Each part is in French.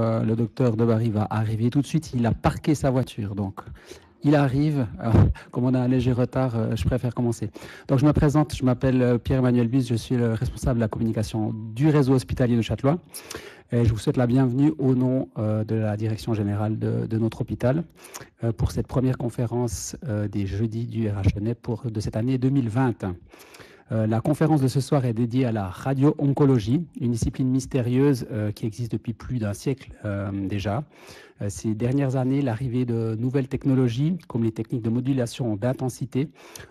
Euh, le docteur Debarry va arriver tout de suite. Il a parqué sa voiture, donc il arrive. Euh, comme on a un léger retard, euh, je préfère commencer. Donc je me présente, je m'appelle Pierre-Emmanuel Buisse, je suis le responsable de la communication du réseau hospitalier de Châtelois. Et je vous souhaite la bienvenue au nom de la direction générale de, notre hôpital pour cette première conférence des jeudis du RHNE e pour, de cette année 2020. Euh, la conférence de ce soir est dédiée à la radio-oncologie, une discipline mystérieuse euh, qui existe depuis plus d'un siècle euh, déjà. ces dernières années, l'arrivée de nouvelles technologies, comme les techniques de modulation d'intensité,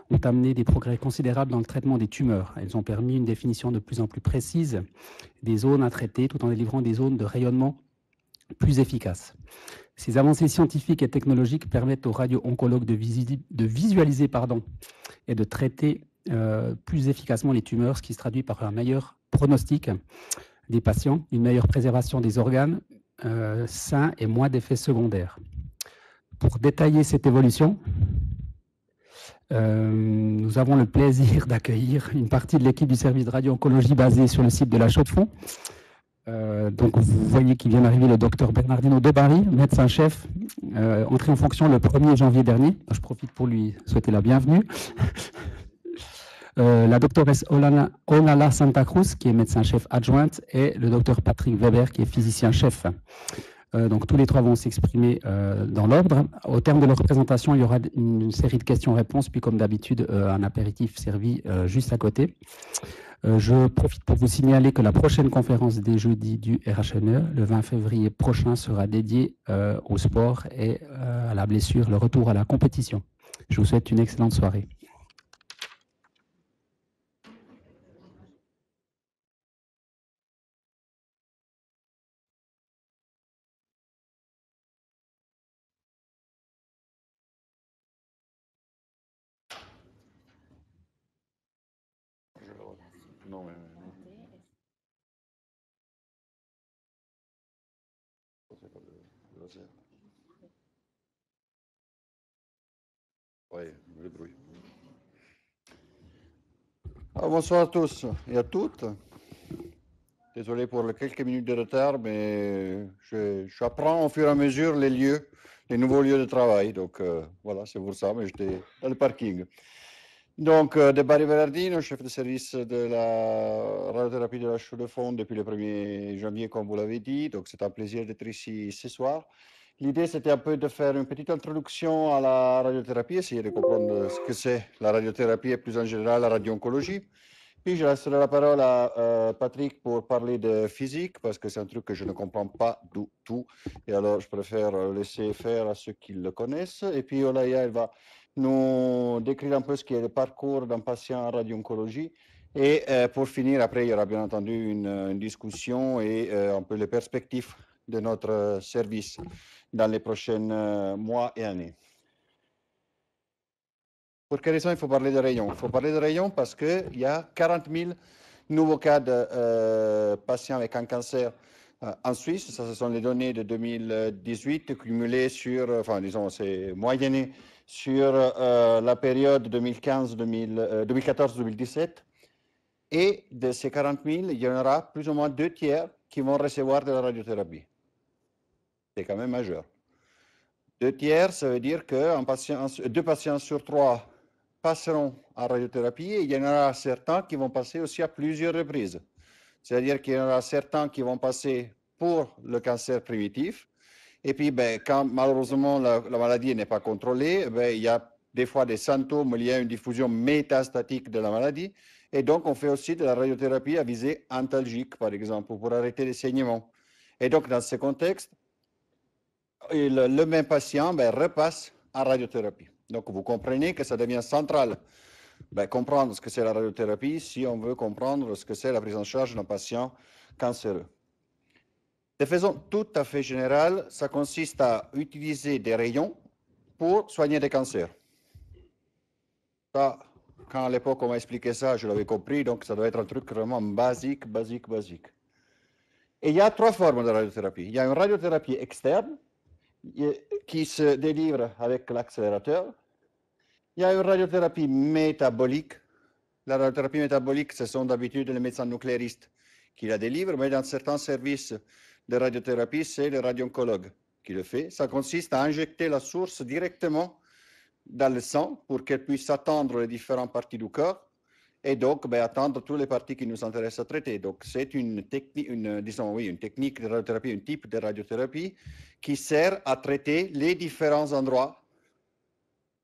ont amené des progrès considérables dans le traitement des tumeurs. Elles ont permis une définition de plus en plus précise des zones à traiter tout en délivrant des zones de rayonnement plus efficaces. Ces avancées scientifiques et technologiques permettent aux radio-oncologues de, de, visualiser pardon, et de traiter euh, plus efficacement les tumeurs, ce qui se traduit par un meilleur pronostic des patients, une meilleure préservation des organes euh, sains et moins d'effets secondaires. Pour détailler cette évolution, euh, nous avons le plaisir d'accueillir une partie de l'équipe du service de radio-oncologie basée sur le site de la Chaux-de-Fonds. donc, vous voyez qu'il vient d'arriver le docteur Bernardino Debarry, médecin-chef, entré en fonction le 1er janvier dernier. Je profite pour lui souhaiter la bienvenue. Euh, la doctoresse Olana, Onala Santa Cruz, qui est médecin-chef adjointe, et le docteur Patrick Weber, qui est physicien-chef. Euh, donc tous les trois vont s'exprimer euh, dans l'ordre. Au terme de leur présentation, il y aura une série de questions-réponses, puis comme d'habitude, un apéritif servi juste à côté. je profite pour vous signaler que la prochaine conférence des jeudis du RHNE, le 20 février prochain, sera dédiée au sport et à la blessure, le retour à la compétition. Je vous souhaite une excellente soirée. bonsoir à tous et à toutes. Désolé pour les quelques minutes de retard, mais j'apprends au fur et à mesure les lieux, les nouveaux lieux de travail. Donc euh, voilà, c'est pour ça, mais j'étais dans le parking. Donc, euh, Debarry Verardino, chef de service de la radiothérapie de la chaux de fond depuis le 1er janvier, comme vous l'avez dit. Donc, c'est un plaisir d'être ici ce soir. L'idée, c'était un peu de faire une petite introduction à la radiothérapie, essayer de comprendre ce que c'est la radiothérapie et plus en général la radio-oncologie. Puis, je laisserai la parole à euh, Patrick pour parler de physique, parce que c'est un truc que je ne comprends pas du tout. Et alors, je préfère laisser faire à ceux qui le connaissent. Et puis, Olaya, elle va nous décrire un peu ce qui est le parcours d'un patient en radio-oncologie. Et euh, pour finir, après, il y aura bien entendu une, discussion et euh, un peu les perspectives de notre euh, service dans les prochains mois et années. Pour quelle raison il faut parler de rayons Il faut parler de rayons parce qu'il y a 40 000 nouveaux cas de patients avec un cancer en Suisse. Ça, ce sont les données de 2018 cumulées sur, enfin, disons, c'est moyenné sur euh, la période 2014-2017. Euh, et de ces 40 000, il y en aura plus ou moins deux tiers qui vont recevoir de la radiothérapie. C'est quand même majeur. Deux tiers, ça veut dire que deux patients sur trois passeront en radiothérapie et il y en aura certains qui vont passer aussi à plusieurs reprises. C'est-à-dire qu'il y en aura certains qui vont passer pour le cancer primitif, et puis, ben, quand malheureusement la, maladie n'est pas contrôlée, ben, il y a des fois des symptômes liés à une diffusion métastatique de la maladie. Et donc, on fait aussi de la radiothérapie à visée antalgique, par exemple, pour arrêter les saignements. Et donc, dans ce contexte, le même patient ben, repasse à radiothérapie. Donc, vous comprenez que ça devient central. Ben, comprendre ce que c'est la radiothérapie si on veut comprendre ce que c'est la prise en charge d'un patient cancéreux. De façon tout à fait générale, ça consiste à utiliser des rayons pour soigner des cancers. quand à l'époque on m'a expliqué ça, je l'avais compris, donc ça doit être un truc vraiment basique, basique, basique. Et il y a trois formes de radiothérapie. Il y a une radiothérapie externe qui se délivre avec l'accélérateur. Il y a une radiothérapie métabolique. La radiothérapie métabolique, ce sont d'habitude les médecins nucléaristes qui la délivrent, mais dans certains services de radiothérapie, c'est le radio qui le fait. Ça consiste à injecter la source directement dans le sang pour qu'elle puisse atteindre les différentes parties du corps et donc ben, attendre atteindre toutes les parties qui nous intéressent à traiter. Donc c'est une technique, une, disons oui, une technique de radiothérapie, un type de radiothérapie qui sert à traiter les différents endroits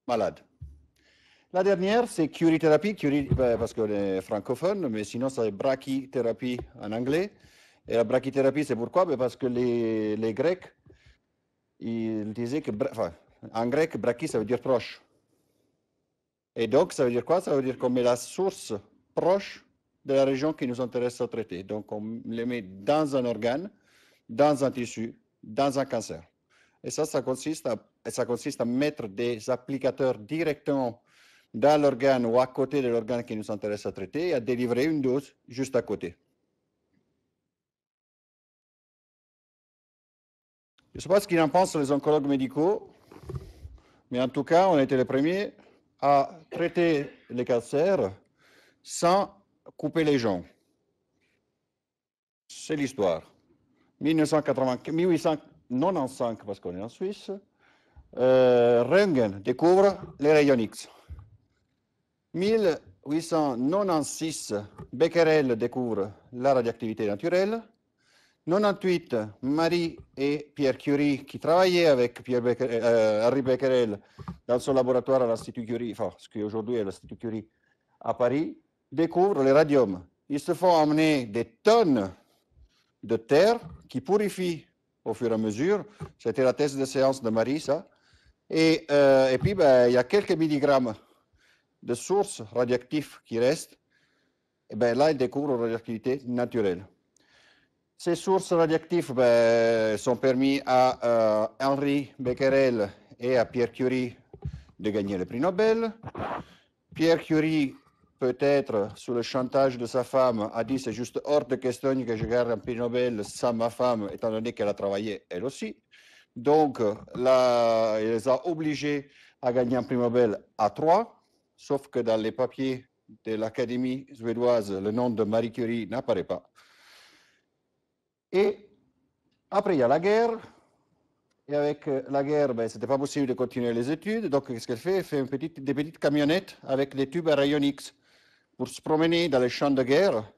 malades. La dernière, c'est curie, ben, parce que les francophones, mais sinon c'est brachythérapie en anglais. Et la brachythérapie, c'est pourquoi ben, Parce que les, Grecs, ils disaient que, en grec, brachy, ça veut dire proche. Et donc, ça veut dire quoi Ça veut dire qu'on met la source proche de la région qui nous intéresse à traiter. Donc, on les met dans un organe, dans un tissu, dans un cancer. Et ça, ça consiste ça consiste à mettre des applicateurs directement dans l'organe ou à côté de l'organe qui nous intéresse à traiter et à délivrer une dose juste à côté. Je ne sais pas ce qu'il en pensent les oncologues médicaux, mais en tout cas, on a été les premiers à traiter les cancers sans couper les gens. C'est l'histoire. 1895, parce qu'on est en Suisse, euh, Röntgen découvre les rayons X. 1896, Becquerel découvre la radioactivité naturelle. 98, Marie et Pierre Curie, qui travaillaient avec Pierre euh, euh, Henri Becquerel dans son laboratoire à l'Institut Curie, enfin, ce qui aujourd'hui à l'Institut Curie à Paris, découvrent les radiums. Ils se font amener des tonnes de terre qui purifient au fur et à mesure. C'était la thèse de séance de Marie, ça. Et, euh, puis, ben, il y a quelques milligrammes de sources radioactives qui restent. Et bien là, ils découvrent la radioactivité naturelle. Ces sources radioactives ben, sont permis à euh, Henri Becquerel et à Pierre Curie de gagner le prix Nobel. Pierre Curie, peut-être sous le chantage de sa femme, a dit c'est juste hors de question que je garde un prix Nobel sans ma femme, étant donné qu'elle a travaillé elle aussi. Donc, là, il les a obligés à gagner un prix Nobel à trois, sauf que dans les papiers de l'Académie suédoise, le nom de Marie Curie n'apparaît pas. Et après, il y a la guerre. Et avec euh, la guerre, ben, ce n'était pas possible de continuer les études. Donc, qu'est-ce qu'elle fait Elle fait des petites camionnettes avec des tubes à rayon X pour se promener dans les champs de guerre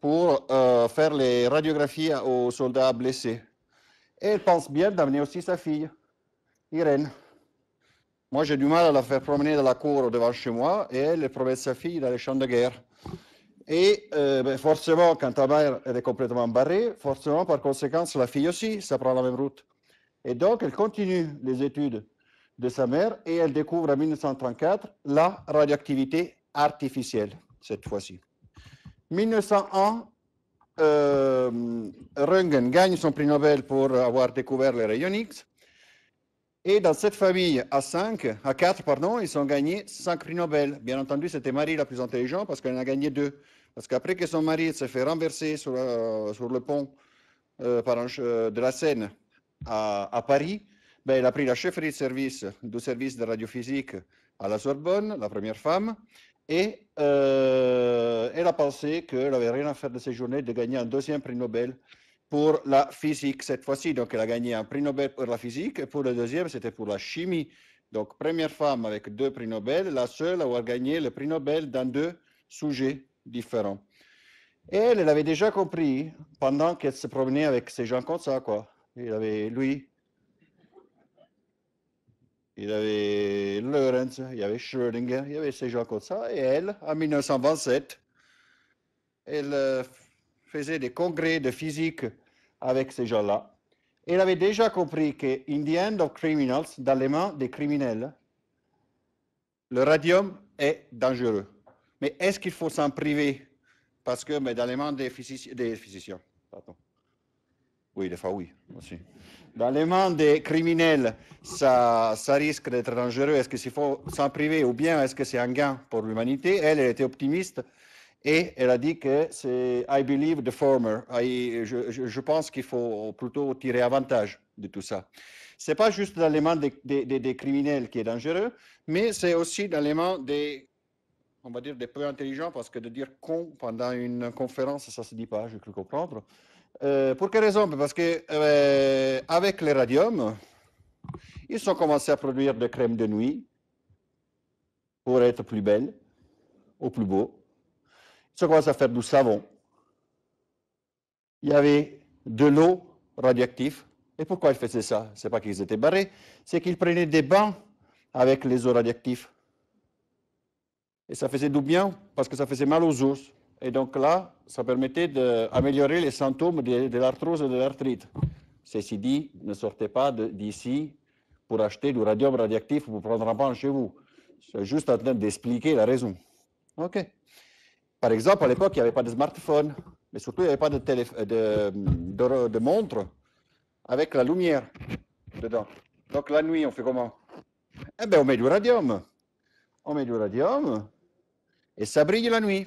pour euh, faire les radiographies aux soldats blessés. Et elle pense bien d'amener aussi sa fille, Irène. Moi, j'ai du mal à la faire promener dans la cour devant chez moi et elle promène sa fille dans les champs de guerre. Et eh, forcément, quand ta mère est complètement barrée, forcément, par conséquent, la fille aussi, ça prend la même route. Et donc, elle continue les études de sa mère et elle découvre en 1934 la radioactivité artificielle, cette fois-ci. 1901, euh, Röntgen gagne son prix Nobel pour avoir découvert les rayons X. Et dans cette famille, à 5, à 4, pardon, ils ont gagné cinq prix Nobel. Bien entendu, c'était Marie la plus intelligente parce qu'elle en a gagné deux. Parce qu'après que son mari s'est fait renverser sur, euh, le pont euh, de la Seine à, Paris, ben, elle a pris la chefferie de service du service de radiophysique à la Sorbonne, la première femme, et euh, elle a pensé qu'elle n'avait rien à faire de ses journées de gagner un deuxième prix Nobel pour la physique cette fois-ci. Donc, elle a gagné un prix Nobel pour la physique et pour le deuxième, c'était pour la chimie. Donc, première femme avec deux prix Nobel, la seule à avoir gagné le prix Nobel dans deux sujets différents. Et elle, elle avait déjà compris pendant qu'elle se promenait avec ces gens comme ça, quoi. Il avait lui, il avait Lorenz, il y avait Schrödinger, il y avait ces gens comme ça. Et elle, en 1927, elle euh, faisait des congrès de physique avec ces gens-là. Elle avait déjà compris que, in the end of criminals, dans les mains des criminels, le radium est dangereux. Mais est-ce qu'il faut s'en priver Parce que mais dans les mains des, des physiciens, pardon. oui, des fois oui aussi. Dans les mains des criminels, ça, ça risque d'être dangereux. Est-ce qu'il faut s'en priver ou bien est-ce que c'est un gain pour l'humanité Elle, elle était optimiste. Et elle a dit que c'est I believe the former. je, pense qu'il faut plutôt tirer avantage de tout ça. Ce n'est pas juste l'élément des, des, des, criminels qui est dangereux, mais c'est aussi l'élément des, on va dire, des peu intelligents, parce que de dire con pendant une conférence, ça ne se dit pas, je crois comprendre. Euh, pour quelle raison ben Parce que euh, avec les radiums, ils ont commencé à produire des crèmes de nuit pour être plus belles ou plus beaux ça commence à faire du savon. Il y avait de l'eau radioactive. Et pourquoi ils faisaient ça Ce n'est pas qu'ils étaient barrés, c'est qu'ils prenaient des bains avec les eaux radioactives. Et ça faisait du bien parce que ça faisait mal aux os. Et donc là, ça permettait d'améliorer les symptômes de, l'arthrose et de l'arthrite. Ceci dit, ne sortez pas d'ici pour acheter du radium radioactif pour prendre un bain chez vous. C'est juste en train d'expliquer la raison. OK. Par exemple, à l'époque, il n'y avait pas de smartphone, mais surtout, il n'y avait pas de, de, montre avec la lumière dedans. Donc, la nuit, on fait comment Eh bien, on met du radium. On met du radium et ça brille la nuit.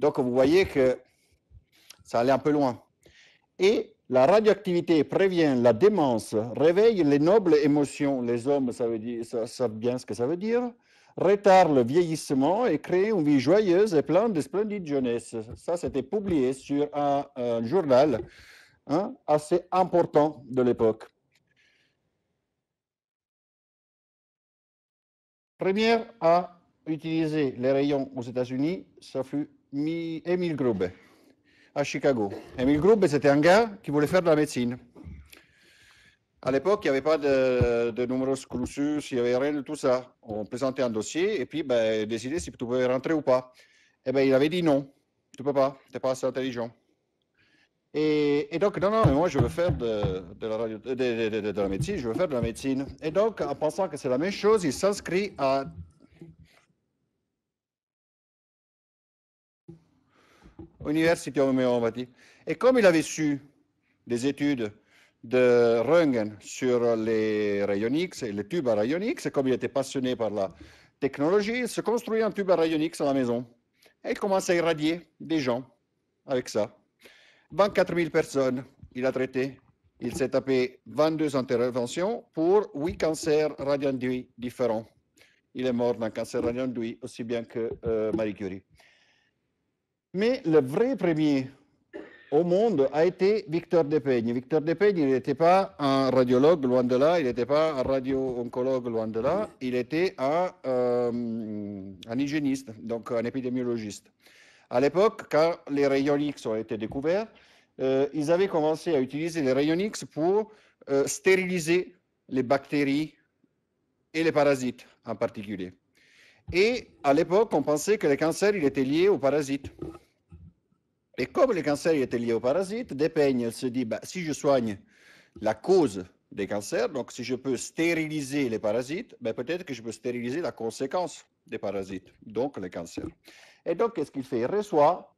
Donc, vous voyez que ça allait un peu loin. Et la radioactivité prévient la démence, réveille les nobles émotions. Les hommes, ça ça, savent bien ce que ça veut dire. Rétar le vieillissement et crée une vie joyeuse et pleine de splendide jeunesse. Ça, c'était publié sur un, journal hein, assez important de l'époque. Première à utiliser les rayons aux États-Unis, ça fut Emil Grube à Chicago. Emil Grube, c'était un gars qui voulait faire de la médecine. À l'époque, il n'y avait pas de, nombreuses numerus il n'y avait rien de tout ça. On présentait un dossier et puis ben, décidait si tu pouvais rentrer ou pas. Et eh ben, il avait dit non, tu peux pas, tu n'es pas assez intelligent. Et, donc, non, non, mais moi, je veux faire de, de, la médecine, je veux faire de la médecine. Et donc, en pensant que c'est la même chose, il s'inscrit à... Université homéopathie. Et comme il avait su des études de Röntgen sur les rayons et les tubes à rayons X. comme il était passionné par la technologie, il se construit un tube à rayons X à la maison. Et il commence à irradier des gens avec ça. 24 000 personnes, il a traité. Il s'est tapé 22 interventions pour 8 cancers radioinduits différents. Il est mort d'un cancer radioinduit aussi bien que euh, Marie Curie. Mais le vrai premier au monde a été Victor Depeigne. Victor Depeigne, n'était pas un radiologue, loin de là, il n'était pas un radio-oncologue, loin de là, il était un, euh, un hygiéniste, donc un épidémiologiste. À l'époque, quand les rayons X ont été découverts, euh, ils avaient commencé à utiliser les rayons X pour euh, stériliser les bactéries et les parasites en particulier. Et à l'époque, on pensait que les cancers il était lié aux parasites. Et comme les cancers étaient lié aux parasites, Despeignes se dit, bah, si je soigne la cause des cancers, donc si je peux stériliser les parasites, bah, peut-être que je peux stériliser la conséquence des parasites, donc les cancers. Et donc, qu'est-ce qu'il fait Il reçoit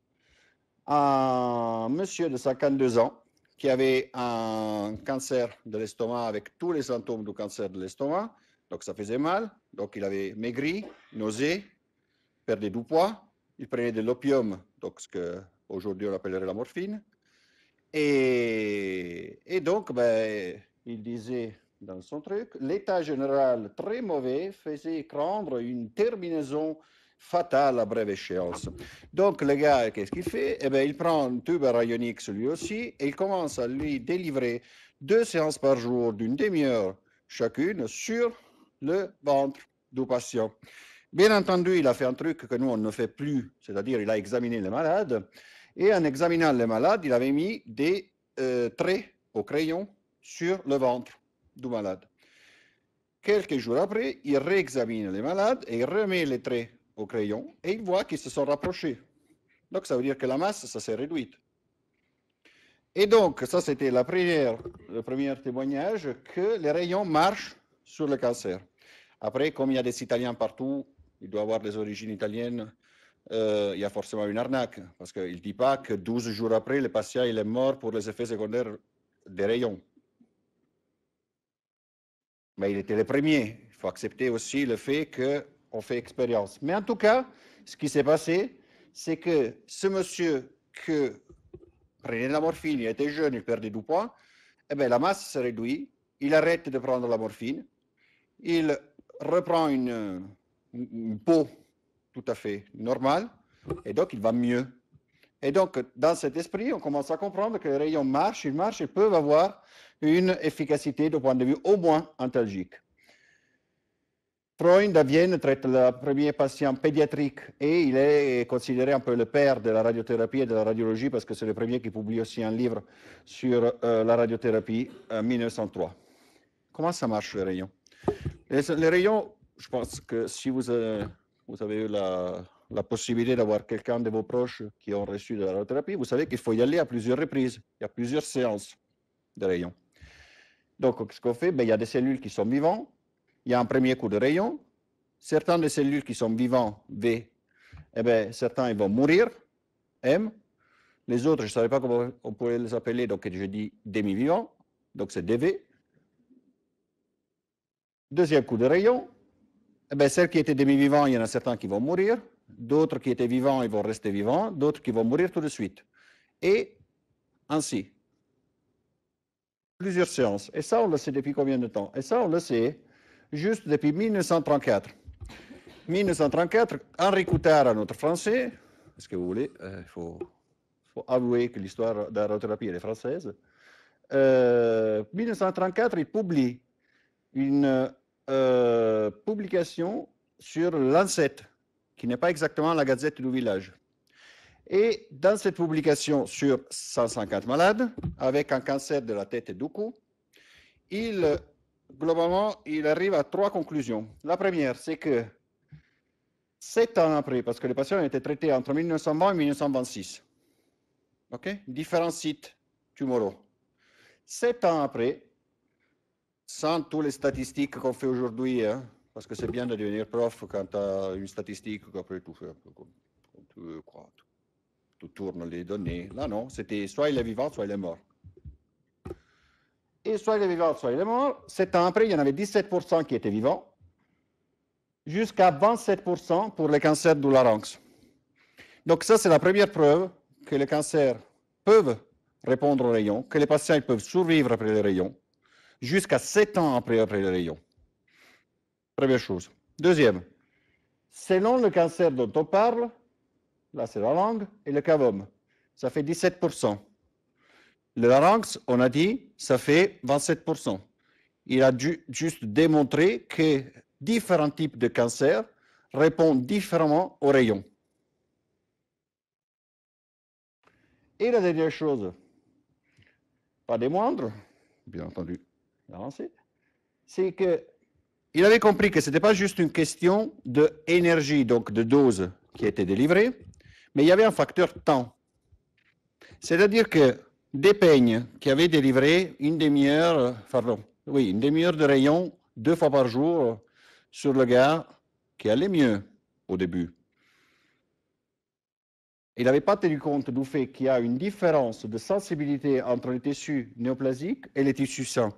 un monsieur de 52 ans qui avait un cancer de l'estomac avec tous les symptômes du cancer de l'estomac. Donc ça faisait mal. Donc il avait maigri, nausé, perdu du poids. Il prenait de l'opium, donc ce que Aujourd'hui, on l'appellerait la morphine. Et, donc, ben, il disait dans son truc, l'état général très mauvais faisait prendre une terminaison fatale à brève échéance. Donc le gars, qu'est-ce qu'il fait Eh bien, il prend un tube rayonique lui aussi et il commence à lui délivrer deux séances par jour d'une demi-heure chacune sur le ventre du patient. Bien entendu, il a fait un truc que nous, on ne fait plus, c'est-à-dire il a examiné les malades et en examinant les malades, il avait mis des euh, traits au crayon sur le ventre du malade. Quelques jours après, il réexamine les malades et il remet les traits au crayon et il voit qu'ils se sont rapprochés. Donc ça veut dire que la masse, ça s'est réduite. Et donc, ça c'était la première, le premier témoignage que les rayons marchent sur le cancer. Après, comme il y a des Italiens partout, il doit avoir des origines italiennes, euh, il y a forcément une arnaque, parce qu'il ne dit pas que 12 jours après, le patient il est mort pour les effets secondaires des rayons. Mais il était le premier. Il faut accepter aussi le fait qu'on fait expérience. Mais en tout cas, ce qui s'est passé, c'est que ce monsieur qui prenait de la morphine, il était jeune, il perdait du poids, eh bien, la masse se réduit, il arrête de prendre la morphine, il reprend une peau tout à fait normal, et donc il va mieux. Et donc, dans cet esprit, on commence à comprendre que les rayons marchent, ils marchent, ils peuvent avoir une efficacité du point de vue au moins antalgique. Freund à Vienne traite le premier patient pédiatrique et il est considéré un peu le père de la radiothérapie et de la radiologie parce que c'est le premier qui publie aussi un livre sur euh, la radiothérapie euh, en 1903. Comment ça marche les rayons les, rayons, je pense que si vous euh, vous avez eu la, possibilité d'avoir quelqu'un de vos proches qui ont reçu de la thérapie vous savez qu'il faut y aller à plusieurs reprises, il y a plusieurs séances de rayons. Donc, ce qu'on fait, ben, il y a des cellules qui sont vivantes, il y a un premier coup de rayon, certaines des cellules qui sont vivantes, V, eh ben, certains ils vont mourir, M, les autres, je ne savais pas comment on pouvait les appeler, donc je dis demi-vivants, donc c'est DV. Deuxième coup de rayon, eh bien, celles qui étaient demi-vivants, il y en a certains qui vont mourir. D'autres qui étaient vivants, ils vont rester vivants. D'autres qui vont mourir tout de suite. Et ainsi. Plusieurs séances. Et ça, on le sait depuis combien de temps Et ça, on le sait juste depuis 1934. 1934, Henri Coutard, un autre Français, est-ce que vous voulez, euh, il faut, avouer que l'histoire de la thérapie est française. 1934, euh, il publie une euh, publication sur Lancet, qui n'est pas exactement la gazette du village. Et dans cette publication sur 150 malades avec un cancer de la tête et du cou, il, globalement, il arrive à trois conclusions. La première, c'est que sept ans après, parce que les patients ont été traités entre 1920 et 1926, ok, différents sites tumoraux. Sept ans après, sans toutes les statistiques qu'on fait aujourd'hui, hein, parce que c'est bien de devenir prof quand tu as une statistique, qu'après tout tourne tu, les données. Là, non, c'était soit il est vivant, soit il est mort. Et soit il est vivant, soit il est mort. Sept ans après, il y en avait 17% qui étaient vivants, jusqu'à 27% pour les cancers du larynx. Donc ça, c'est la première preuve que les cancers peuvent répondre aux rayons, que les patients ils peuvent survivre après les rayons jusqu'à 7 ans après, après le rayon. Première chose. Deuxième, selon le cancer dont on parle, là c'est la langue et le cavum, ça fait 17%. Le larynx, on a dit, ça fait 27%. Il a dû juste démontrer que différents types de cancers répondent différemment aux rayon. Et la dernière chose, pas des moindres, bien entendu, c'est que il avait compris que ce n'était pas juste une question d'énergie, donc de dose qui était délivrée, mais il y avait un facteur temps. C'est-à-dire que des peignes qui avaient délivré une demi-heure, euh, oui, une demi-heure de rayon deux fois par jour euh, sur le gars qui allait mieux au début. Il n'avait pas tenu compte du fait qu'il y a une différence de sensibilité entre les tissus néoplasiques et les tissus sains.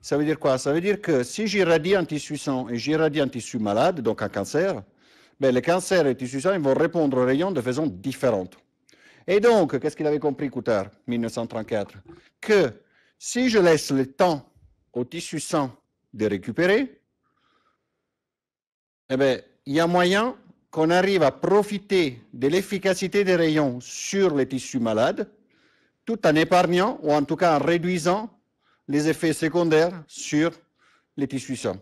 Ça veut dire quoi Ça veut dire que si j'irradie un tissu sain et j'irradie un tissu malade, donc un cancer, ben les cancers et les tissus sains vont répondre aux rayons de façon différente. Et donc, qu'est-ce qu'il avait compris Coutard, 1934 Que si je laisse le temps au tissu sain de récupérer, eh ben il y a moyen qu'on arrive à profiter de l'efficacité des rayons sur les tissus malades, tout en épargnant, ou en tout cas en réduisant les effets secondaires sur les tissus sains.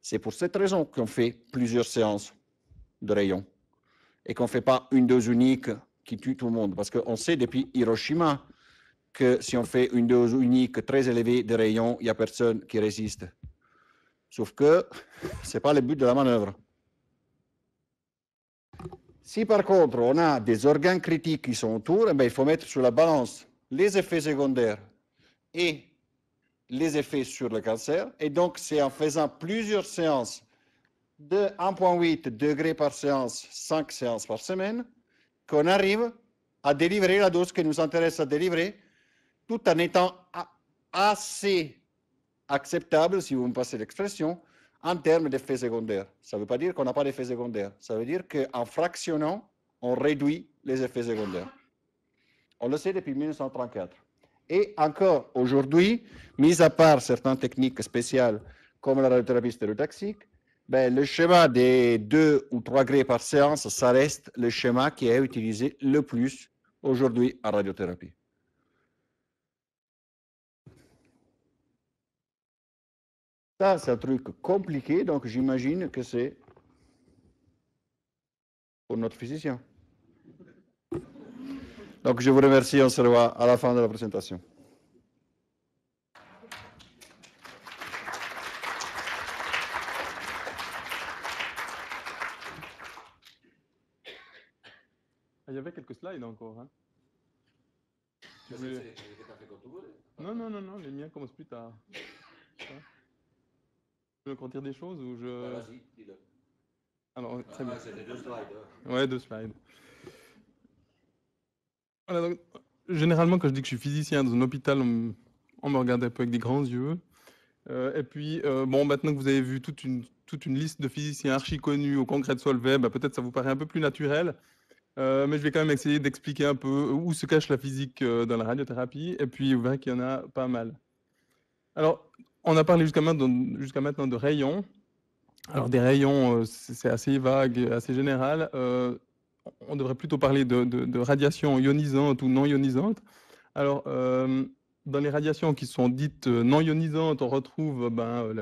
C'est pour cette raison qu'on fait plusieurs séances de rayons et qu'on ne fait pas une dose unique qui tue tout le monde. Parce qu'on sait depuis Hiroshima que si on fait une dose unique très élevée de rayons, il n'y a personne qui résiste. Sauf que ce n'est pas le but de la manœuvre. Si par contre on a des organes critiques qui sont autour, eh ben, il faut mettre sur la balance les effets secondaires et les effets sur le cancer. Et donc, c'est en faisant plusieurs séances de 1,8 degrés par séance, 5 séances par semaine, qu'on arrive à délivrer la dose qui nous intéresse à délivrer, tout en étant assez acceptable, si vous me passez l'expression, en termes d'effets secondaires. Ça ne veut pas dire qu'on n'a pas d'effets secondaires. Ça veut dire qu'en fractionnant, on réduit les effets secondaires. On le sait depuis 1934. Et encore aujourd'hui, mis à part certaines techniques spéciales comme la radiothérapie stéréotaxique, ben, le schéma des deux ou trois grés par séance, ça reste le schéma qui est utilisé le plus aujourd'hui en radiothérapie. Ça, c'est un truc compliqué, donc j'imagine que c'est pour notre physicien. Donc je vous remercie, on se revoit à la fin de la présentation. Ah, il y avait quelques slides encore. Non, non, non, les miens commencent plus tard. Tu veux tire des choses ou je. Bah, vas-y, dis-le. Alors, ah, très ah, bien. deux slides. Hein. Ouais, deux slides généralement, quand je dis que je suis physicien dans un hôpital, on, me regarde un peu avec des grands yeux. Euh, et puis, euh, bon, maintenant que vous avez vu toute une, toute une liste de physiciens archi connus au congrès de Solvay, bah, peut-être ça vous paraît un peu plus naturel. Euh, mais je vais quand même essayer d'expliquer un peu où se cache la physique dans la radiothérapie. Et puis, vous verrez qu'il y en a pas mal. Alors, on a parlé jusqu'à maintenant, maintenant, de rayons. Alors, des rayons, c'est assez vague, assez général on devrait plutôt parler de, de, de radiation ionisante ou non ionisante. Alors, euh, dans les radiations qui sont dites euh, non ionisantes, on retrouve euh, ben,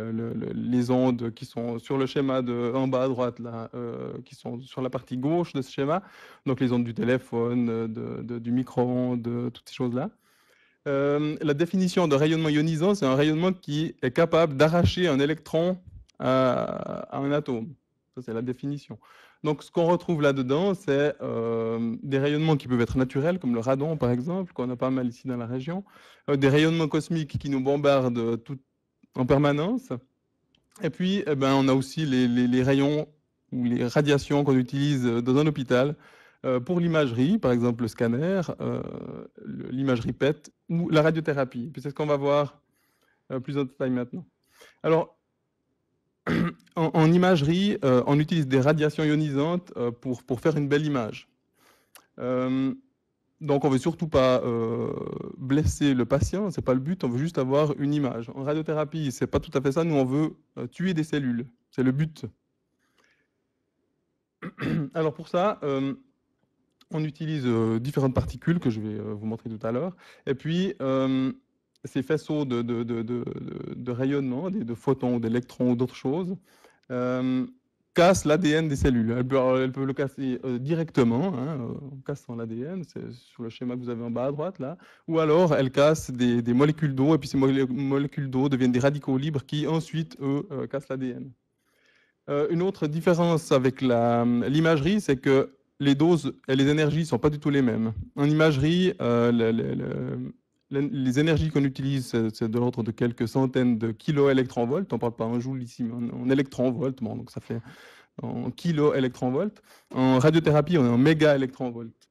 les ondes qui sont sur le schéma en bas à droite, qui sont sur la partie gauche de ce schéma, donc les ondes du téléphone, du micro-ondes, toutes ces choses-là. la définition de rayonnement ionisant, c'est un rayonnement qui est capable d'arracher un électron à, un atome. c'est la définition. Donc, ce qu'on retrouve là-dedans, c'est euh, des rayonnements qui peuvent être naturels, comme le radon, par exemple, qu'on a pas mal ici dans la région, euh, des rayonnements cosmiques qui nous bombardent tout, en permanence. Et puis, eh ben, on a aussi les, rayons ou les radiations qu'on utilise dans un hôpital euh, pour l'imagerie, par exemple le scanner, l'imagerie PET ou la radiothérapie. c'est ce qu'on va voir plus en détail maintenant. Alors, en, imagerie, euh, on utilise des radiations ionisantes euh, pour, pour, faire une belle image. Euh, donc on ne veut surtout pas blesser le patient, ce n'est pas le but, on veut juste avoir une image. En radiothérapie, ce n'est pas tout à fait ça, nous on veut tuer des cellules, c'est le but. Alors pour ça, on utilise différentes particules que je vais vous montrer tout à l'heure, et puis ces faisceaux de, de, de, de rayonnement, de, photons, d'électrons ou d'autres choses, euh, cassent l'ADN des cellules. Elles peuvent, le casser euh, directement, en cassant l'ADN, c'est sur le schéma que vous avez en bas à droite, là. Ou alors, elles cassent des, molécules d'eau, et puis ces molécules d'eau deviennent des radicaux libres qui, ensuite, eux, euh, cassent l'ADN. une autre différence avec l'imagerie, c'est que les doses et les énergies ne sont pas du tout les mêmes. En imagerie, les énergies qu'on utilise, c'est de l'ordre de quelques centaines de kiloélectronvolts. On ne parle pas en joule ici, mais en, électronvolts. donc ça fait en kiloélectronvolts. En radiothérapie, on est en mégaélectronvolts.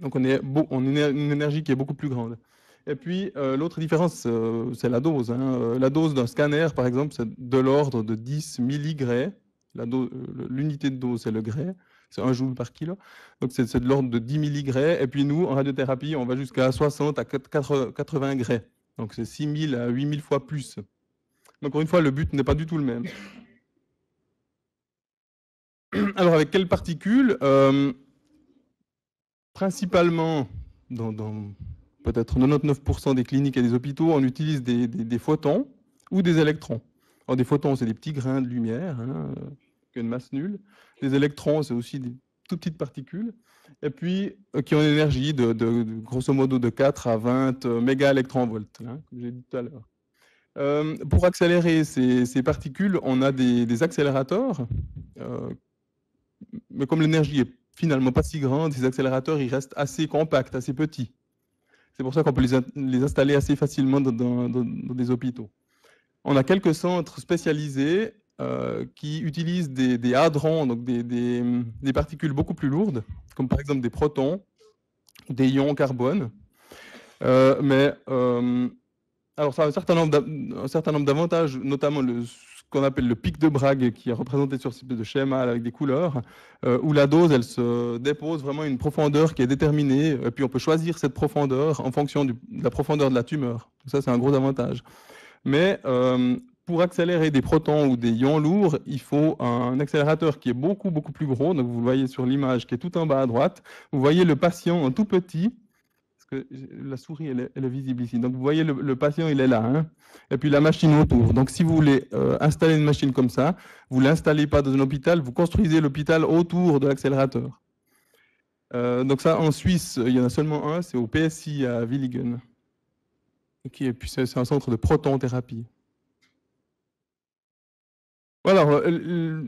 Donc on est on une énergie qui est beaucoup plus grande. Et puis euh, l'autre différence, euh, c'est la dose. Hein. Euh, la dose d'un scanner, par exemple, c'est de l'ordre de 10 milligrés. L'unité de dose, c'est le grès c'est un joule par kilo. Donc c'est de l'ordre de 10 milligrés Et puis nous, en radiothérapie, on va jusqu'à 60 à 80 grès. Donc c'est 6 000 à 8 000 fois plus. Donc encore une fois, le but n'est pas du tout le même. Alors avec quelles particules euh, Principalement, dans, peut-être 99% des cliniques et des hôpitaux, on utilise des, photons ou des électrons. Alors des photons, c'est des petits grains de lumière. Hein, une masse nulle. Les électrons, c'est aussi des toutes petites particules. Et puis, euh, qui ont une énergie de, grosso modo de 4 à 20 euh, mégaélectronvolts, hein, comme j'ai dit tout à l'heure. Euh, pour accélérer ces, particules, on a des, accélérateurs. mais comme l'énergie est finalement pas si grande, ces accélérateurs ils restent assez compacts, assez petits. C'est pour ça qu'on peut les, installer assez facilement dans, dans, des hôpitaux. On a quelques centres spécialisés euh, qui utilisent des, hadrons, donc des, particules beaucoup plus lourdes, comme par exemple des protons, des ions carbone. Euh, mais euh, alors ça a un certain nombre d'avantages, notamment le, ce qu'on appelle le pic de Bragg, qui est représenté sur ce de schéma avec des couleurs, où la dose, elle se dépose vraiment à une profondeur qui est déterminée, et puis on peut choisir cette profondeur en fonction de la profondeur de la tumeur. ça, c'est un gros avantage. Mais pour accélérer des protons ou des ions lourds, il faut un accélérateur qui est beaucoup, beaucoup plus gros. Donc, vous le voyez sur l'image qui est tout en bas à droite. Vous voyez le patient en tout petit. Parce que la souris, est, visible ici. Donc, vous voyez, le, patient, il est là. Hein. et puis, la machine autour. Donc, si vous voulez euh, installer une machine comme ça, vous ne l'installez pas dans un hôpital, vous construisez l'hôpital autour de l'accélérateur. Euh, donc, ça, en Suisse, il y en a seulement un. C'est au PSI à Willigen. et puis, c'est un centre de proton alors, euh,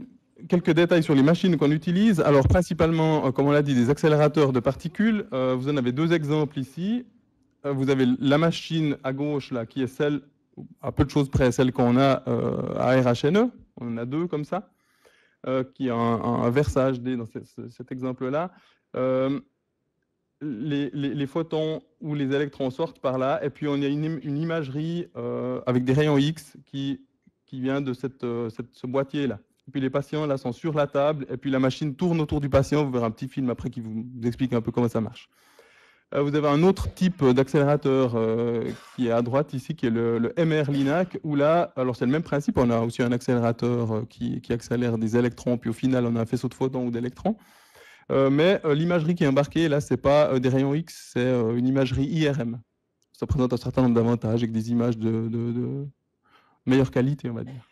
quelques détails sur les machines qu'on utilise. Alors, principalement, euh, comme on l'a dit, des accélérateurs de particules. Euh, vous en avez deux exemples ici. vous avez la machine à gauche, là, qui est celle, à peu de choses près, celle qu'on a à RHNE. On en a deux comme ça, qui a un, versage dans cet exemple-là. Les, photons ou les électrons sortent par là, et puis on a une, imagerie avec des rayons X qui qui vient de euh, cette, ce boîtier-là. Et puis les patients, là, sont sur la table, et puis la machine tourne autour du patient. Vous verrez un petit film après qui vous explique un peu comment ça marche. Euh, vous avez un autre type d'accélérateur euh, qui est à droite ici, qui est le, MR Linac, où là, alors c'est le même principe, on a aussi un accélérateur qui, qui, accélère des électrons, puis au final, on a un faisceau de photons ou d'électrons. mais l'imagerie qui est embarquée, là, ce n'est pas des rayons X, c'est une imagerie IRM. Ça présente un certain nombre d'avantages avec des images de, de, de meilleure qualité, on va dire.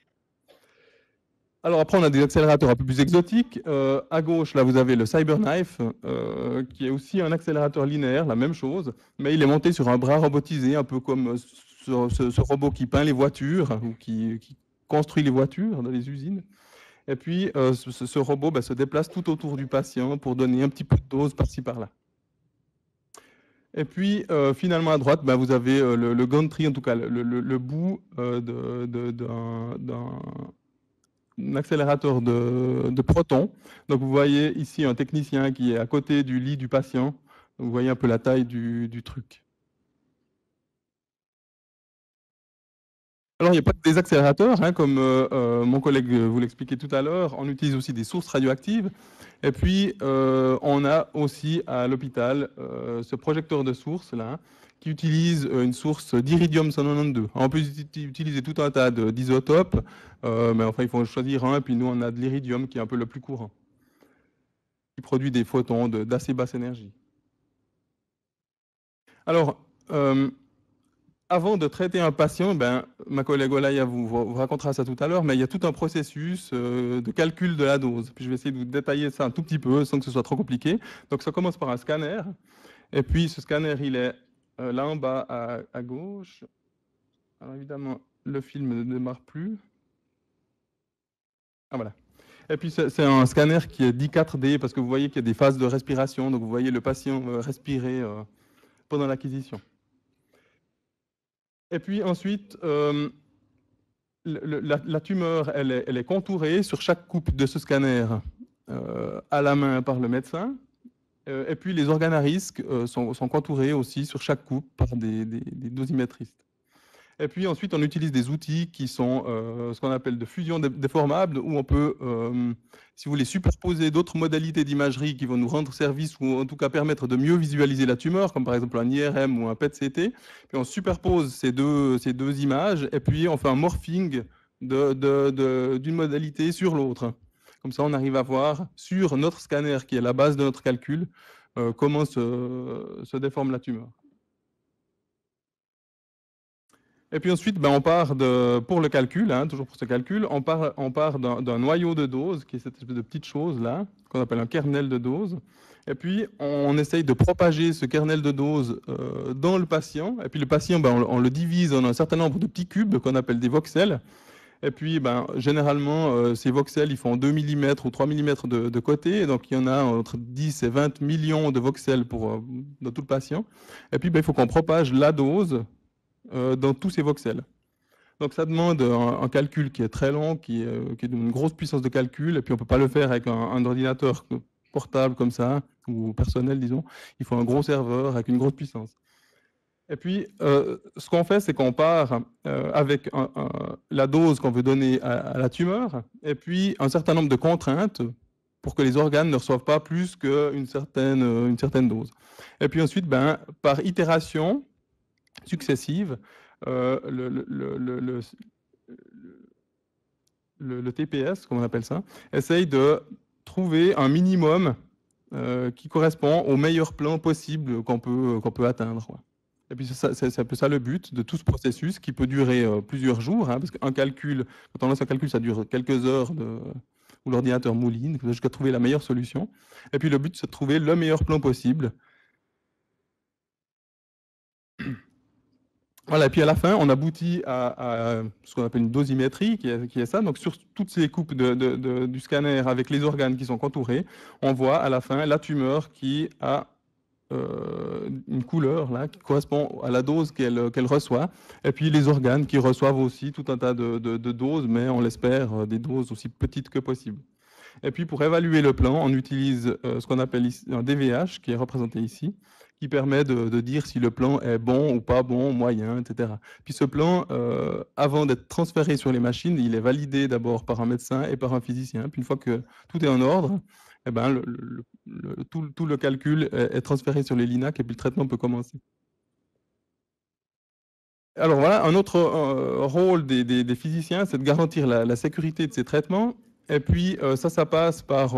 Alors après, on a des accélérateurs un peu plus exotiques. Euh, à gauche, là, vous avez le CyberKnife, euh, qui est aussi un accélérateur linéaire, la même chose, mais il est monté sur un bras robotisé, un peu comme euh, ce, robot qui peint les voitures ou qui, construit les voitures dans les usines. Et puis, euh, ce, robot bah, se déplace tout autour du patient pour donner un petit peu de dose par-ci par-là. Et puis, euh, finalement, à droite, bah, vous avez euh, le, gantry, en tout cas, le, bout euh, d'un accélérateur de, protons. Donc, vous voyez ici un technicien qui est à côté du lit du patient. Vous voyez un peu la taille du, truc. Alors, il n'y a pas que des accélérateurs, hein, comme mon collègue vous l'expliquait tout à l'heure. On utilise aussi des sources radioactives. Et puis, euh, on a aussi à l'hôpital euh, ce projecteur de source là, qui utilise euh, une source d'iridium 192. On peut utiliser tout un tas d'isotopes, mais enfin, il faut choisir un, et puis nous, on a de l'iridium qui est un peu le plus courant, qui produit des photons d'assez basse énergie. Alors, avant de traiter un patient, ben, ma collègue Olaya vous, vous, racontera ça tout à l'heure, mais il y a tout un processus euh, de calcul de la dose. Puis je vais essayer de vous détailler ça un tout petit peu sans que ce soit trop compliqué. Donc ça commence par un scanner. Et puis ce scanner, il est euh, là en bas à, gauche. Alors évidemment, le film ne démarre plus. Ah voilà. Et puis c'est un scanner qui est 10-4D parce que vous voyez qu'il y a des phases de respiration. Donc vous voyez le patient euh, respirer pendant l'acquisition. Et puis ensuite, euh, la, tumeur, elle est, elle contourée sur chaque coupe de ce scanner euh, à la main par le médecin. Euh, et puis les organes à risque sont, sont, contourés aussi sur chaque coupe par des dosimétristes. Et puis ensuite, on utilise des outils qui sont euh, ce qu'on appelle de fusion déformable, où on peut, euh, si vous voulez, superposer d'autres modalités d'imagerie qui vont nous rendre service ou en tout cas permettre de mieux visualiser la tumeur, comme par exemple un IRM ou un PET-CT. Puis on superpose ces deux, ces deux images et puis on fait un morphing d'une de, modalité sur l'autre. Comme ça, on arrive à voir sur notre scanner, qui est la base de notre calcul, euh, comment se déforme la tumeur. Et puis ensuite, ben, on part de, pour le calcul, hein, toujours pour ce calcul, on part, on part d'un noyau de dose, qui est cette espèce de petite chose-là, qu'on appelle un kernel de dose. Et puis, on essaye de propager ce kernel de dose euh, dans le patient. Et puis, le patient, ben, on, le divise en un certain nombre de petits cubes qu'on appelle des voxels. Et puis, ben, généralement, euh, ces voxels, ils font 2 mm ou 3 mm de, côté. donc, il y en a entre 10 et 20 millions de voxels pour, euh, dans tout le patient. Et puis, ben, il faut qu'on propage la dose euh, dans tous ces voxels. Donc ça demande un, calcul qui est très long, qui, est, euh, qui d'une grosse puissance de calcul, et puis on ne peut pas le faire avec un, ordinateur portable comme ça, ou personnel, disons. Il faut un gros serveur avec une grosse puissance. Et puis, euh, ce qu'on fait, c'est qu'on part avec la dose qu'on veut donner à, la tumeur, et puis un certain nombre de contraintes pour que les organes ne reçoivent pas plus qu'une certaine, une certaine dose. Et puis ensuite, ben, par itération, successives, euh, le, le, TPS, comme on appelle ça, essaye de trouver un minimum euh, qui correspond au meilleur plan possible qu'on peut, qu'on peut atteindre. Et puis c'est un peu ça le but de tout ce processus qui peut durer euh, plusieurs jours, hein, parce qu'un calcul, quand on lance un calcul, ça dure quelques heures de, où l'ordinateur mouline jusqu'à trouver la meilleure solution. Et puis le but, c'est de trouver le meilleur plan possible Voilà, et puis à la fin, on aboutit à, ce qu'on appelle une dosimétrie, qui est, ça. Donc sur toutes ces coupes du scanner avec les organes qui sont contourés, on voit à la fin la tumeur qui a euh, une couleur là, qui correspond à la dose qu'elle reçoit, et puis les organes qui reçoivent aussi tout un tas de, de doses, mais on l'espère euh, des doses aussi petites que possible. Et puis pour évaluer le plan, on utilise euh, ce qu'on appelle un DVH, qui est représenté ici qui permet de, dire si le plan est bon ou pas bon, moyen, etc. Puis ce plan, euh, avant d'être transféré sur les machines, il est validé d'abord par un médecin et par un physicien. Puis une fois que tout est en ordre, mmh. eh ben, tout, le calcul est, transféré sur les LINAC et puis le traitement peut commencer. Alors voilà, un autre euh, rôle des, physiciens, c'est de garantir la, sécurité de ces traitements. Et puis euh, ça, ça passe par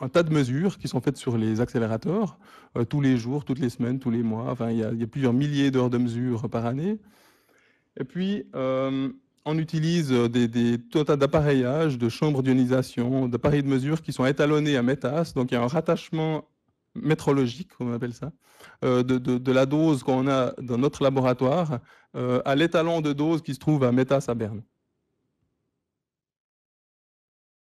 un tas de mesures qui sont faites sur les accélérateurs euh, tous les jours, toutes les semaines, tous les mois. Enfin, il y a, plusieurs milliers d'heures de mesures par année. Et puis, euh, on utilise des, tas d'appareillages, de chambres d'ionisation, d'appareils de mesure qui sont étalonnés à métas. Donc, il y a un rattachement métrologique, on appelle ça, euh, de, de, la dose qu'on a dans notre laboratoire à l'étalon de dose qui se trouve à métas à Berne.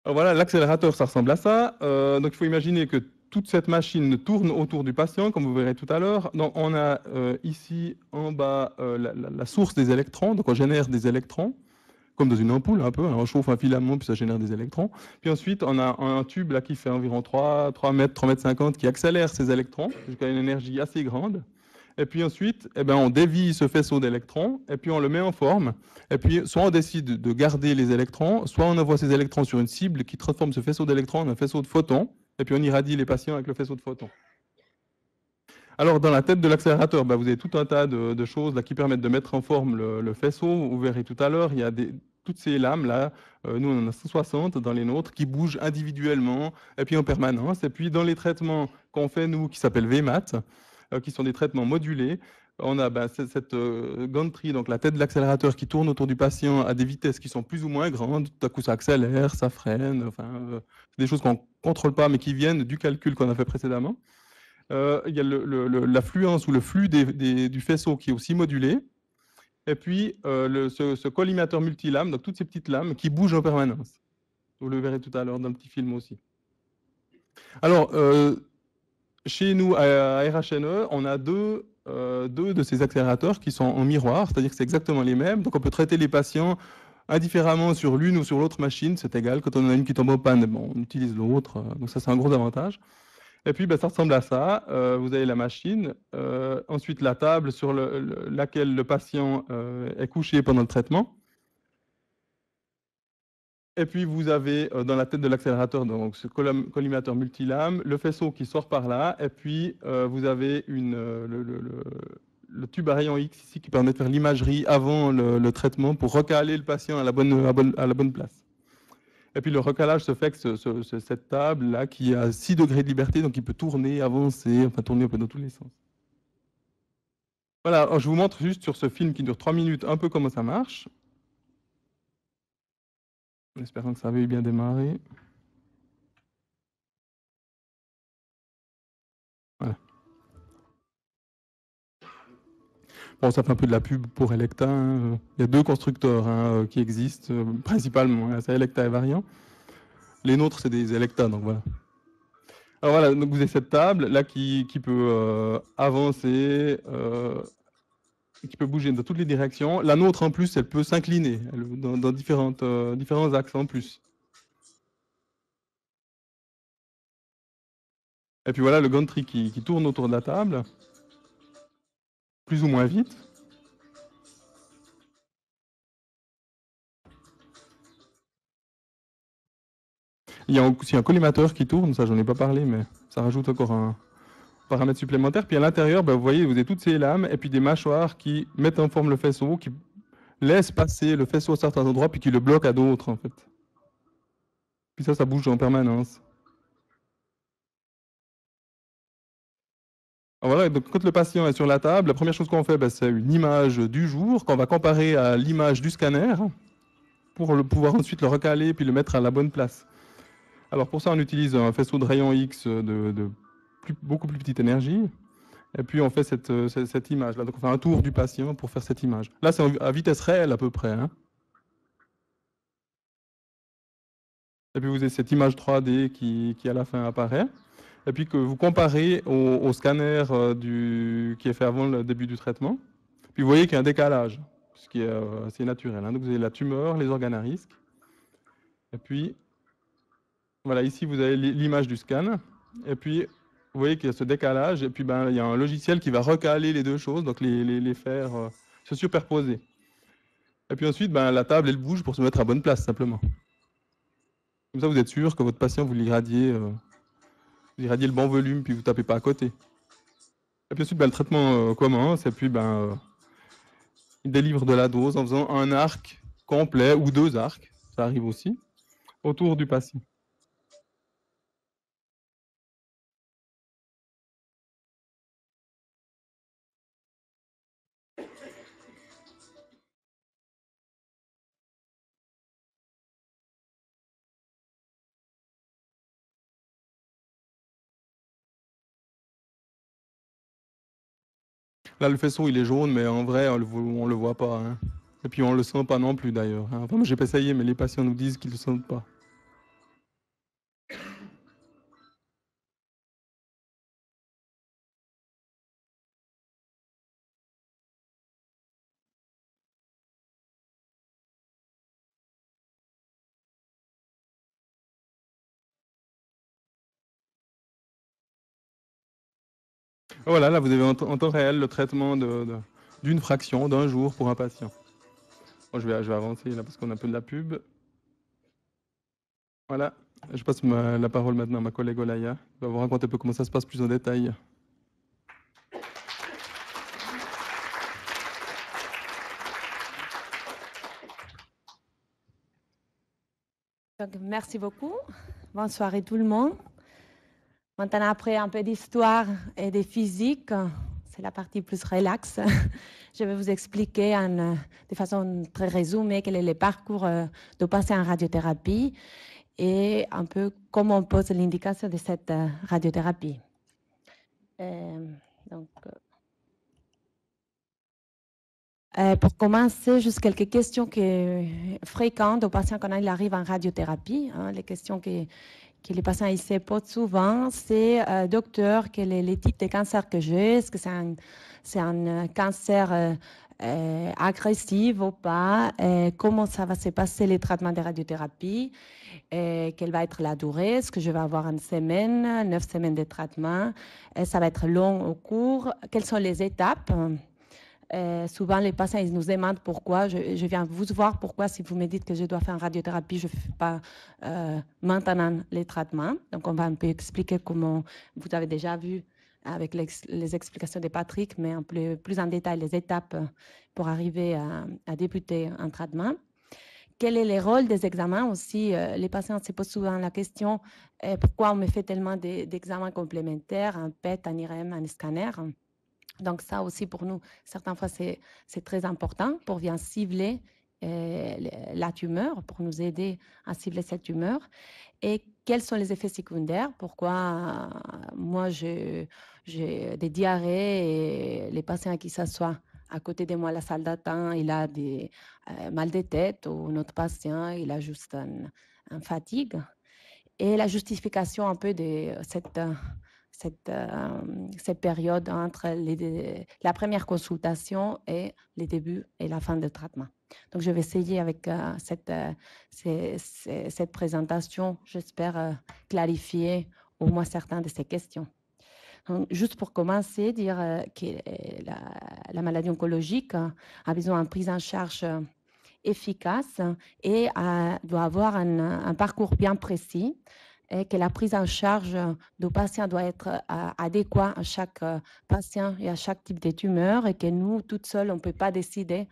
Euh, voilà, l'accélérateur, ça ressemble à ça. Euh, donc il faut imaginer que toute cette machine tourne autour du patient, comme vous verrez tout à l'heure. on a euh, ici en bas la, source des électrons, donc on génère des électrons, comme dans une ampoule un peu, hein. on chauffe un filament puis ça génère des électrons. Puis ensuite on a un tube là qui fait environ 3, 3 mètres, 3 mètres 50 qui accélère ces électrons jusqu'à une énergie assez grande. Et puis ensuite, eh ben, on dévie ce faisceau d'électrons, et puis on le met en forme. Et puis, soit on décide de garder les électrons, soit on envoie ces électrons sur une cible qui transforme ce faisceau d'électrons en un faisceau de photons, et puis on irradie les patients avec le faisceau de photons. Alors, dans la tête de l'accélérateur, ben, vous avez tout un tas de, choses là, qui permettent de mettre en forme le, faisceau. Vous verrez tout à l'heure, il y a toutes ces lames-là, euh, nous on en a 160 dans les nôtres, qui bougent individuellement et puis en permanence. Et puis dans les traitements qu'on fait, nous, qui s'appellent VMAT, euh, qui sont des traitements modulés. On a ben, cette euh, gantry, donc la tête de l'accélérateur qui tourne autour du patient à des vitesses qui sont plus ou moins grandes. Tout à coup, ça accélère, ça freine, enfin, euh, des choses qu'on ne contrôle pas, mais qui viennent du calcul qu'on a fait précédemment. il y a l'affluence ou le flux du faisceau qui est aussi modulé. Et puis, ce, collimateur multilame, donc toutes ces petites lames qui bougent en permanence. Vous le verrez tout à l'heure dans le petit film aussi. Alors, chez nous, à, RHNE, on a euh, deux, de ces accélérateurs qui sont en miroir, c'est-à-dire que c'est exactement les mêmes. Donc, on peut traiter les patients indifféremment sur l'une ou sur l'autre machine, c'est égal. Quand on a une qui tombe en panne, on utilise l'autre. Euh, donc, ça, c'est un gros avantage. Et puis, ben, ça ressemble à ça. Euh, vous avez la machine, ensuite la table sur laquelle le patient est couché pendant le traitement. Et puis vous avez euh, dans la tête de l'accélérateur donc ce collimateur multilame, le faisceau qui sort par là, et puis euh, vous avez une, euh, le, tube à rayon X ici qui permet de faire l'imagerie avant le, traitement pour recaler le patient à la bonne, à bonne, à la bonne place. Et puis le recalage se fait avec cette table là qui a 6 degrés de liberté, donc il peut tourner, avancer, enfin tourner un peu dans tous les sens. Voilà, je vous montre juste sur ce film qui dure 3 minutes un peu comment ça marche. En espérant que ça avait bien démarré. Voilà. Bon, ça fait un peu de la pub pour Electa. Hein. Il y a deux constructeurs hein, euh, qui existent, euh, principalement. C'est hein. Electa et Variant. Les nôtres, c'est des Electa, donc voilà. Alors voilà, donc vous avez cette table là qui, peut euh, avancer, qui peut bouger dans toutes les directions. La nôtre, en plus, elle peut s'incliner dans, différentes, euh, différents axes en plus. Et puis voilà le gantry qui, qui, tourne autour de la table, plus ou moins vite. Il y a aussi un collimateur qui tourne, ça j'en ai pas parlé, mais ça rajoute encore un, paramètres supplémentaires. Puis à l'intérieur, ben, vous voyez, vous avez toutes ces lames et puis des mâchoires qui mettent en forme le faisceau, qui laissent passer le faisceau à certains endroits, puis qui le bloquent à d'autres, en fait. Puis ça, ça bouge en permanence. Alors voilà, donc quand le patient est sur la table, la première chose qu'on fait, ben, c'est une image du jour qu'on va comparer à l'image du scanner pour le, pouvoir ensuite le recaler puis le mettre à la bonne place. Alors pour ça, on utilise un faisceau de rayon X de beaucoup plus petite énergie. Et puis on fait cette, euh, cette, image. Là. Donc on fait un tour du patient pour faire cette image. Là, c'est à vitesse réelle à peu près. Hein. Et puis vous avez cette image 3D qui, qui, à la fin apparaît. Et puis que vous comparez au, scanner euh, du, qui est fait avant le début du traitement. Puis vous voyez qu'il y a un décalage, ce qui est euh, assez naturel. Hein. Donc vous avez la tumeur, les organes à risque. Et puis, voilà, ici vous avez l'image du scan. Et puis vous voyez qu'il y a ce décalage, et puis ben, il y a un logiciel qui va recaler les deux choses, donc les, les, les faire euh, se superposer. Et puis ensuite, ben, la table, elle bouge pour se mettre à bonne place, simplement. Comme ça, vous êtes sûr que votre patient, vous l'irradiez euh, le bon volume, puis vous ne tapez pas à côté. Et puis ensuite, ben, le traitement euh, commence, et puis ben, euh, il délivre de la dose en faisant un arc complet, ou deux arcs, ça arrive aussi, autour du patient. Là, le faisceau, il est jaune, mais en vrai, on le, le voit pas. Hein. Et puis, on ne le sent pas non plus, d'ailleurs. Hein. Enfin, j'ai pas essayé, mais les patients nous disent qu'ils ne le sentent pas. Ah, voilà, là, vous avez en, temps réel le traitement d'une fraction, d'un jour pour un patient. je, vais, je vais avancer là parce qu'on a un peu de la pub. Voilà, je passe la parole maintenant à ma collègue Olaya. Elle va vous raconter un peu comment ça se passe plus en détail. merci beaucoup. Bonsoir à tout le monde. Maintenant, après un peu d'histoire et de physique, c'est la partie plus relaxe. Je vais vous expliquer en, euh, de façon très résumée quel est le parcours euh, de passer en radiothérapie et un peu comment on pose l'indication de cette euh, radiothérapie. donc, pour commencer, juste quelques questions qui, fréquentes aux patients quand ils arrivent en radiothérapie, hein, les questions qui les patients Il se posent souvent, c'est euh, docteur, quel est le type de cancer que j'ai Est-ce que c'est un, euh, cancer euh, agressif ou pas, comment ça va se passer les traitements de radiothérapie, quelle va être la durée, est-ce que je vais avoir une semaine, neuf semaines de traitement, ça va être long ou court, quelles sont les étapes. Euh, souvent, les patients, ils nous demandent pourquoi. Je, viens vous voir pourquoi, si vous me dites que je dois faire une radiothérapie, je ne fais pas euh, maintenant les traitements. Donc, on va un peu expliquer comment vous avez déjà vu avec les, explications de Patrick, mais un peu plus en détail les étapes pour arriver à, débuter un traitement. Quel est le rôle des examens aussi euh, Les patients se posent souvent la question pourquoi on me fait tellement d'examens complémentaires, un PET, un IRM, un scanner donc ça aussi pour nous, certaines fois, c'est très important pour bien cibler euh, la tumeur, pour nous aider à cibler cette tumeur. Et quels sont les effets secondaires Pourquoi euh, moi, j'ai des diarrhées et les patients qui s'assoient à côté de moi à la salle d'attente, il a des euh, mal de tête ou notre patient, il a juste une un fatigue. Et la justification un peu de cette cette, euh, cette période entre les, la première consultation et les débuts et la fin du traitement. Donc, je vais essayer avec euh, cette, euh, cette présentation, j'espère clarifier au moins certaines de ces questions. Donc, juste pour commencer, dire que la, maladie oncologique a besoin d'une prise en charge efficace et doit avoir un, un, parcours bien précis et que la prise en charge euh, du patient doit être euh, adéquate à chaque euh, patient et à chaque type de tumeur et que nous, toutes seules, on ne peut pas décider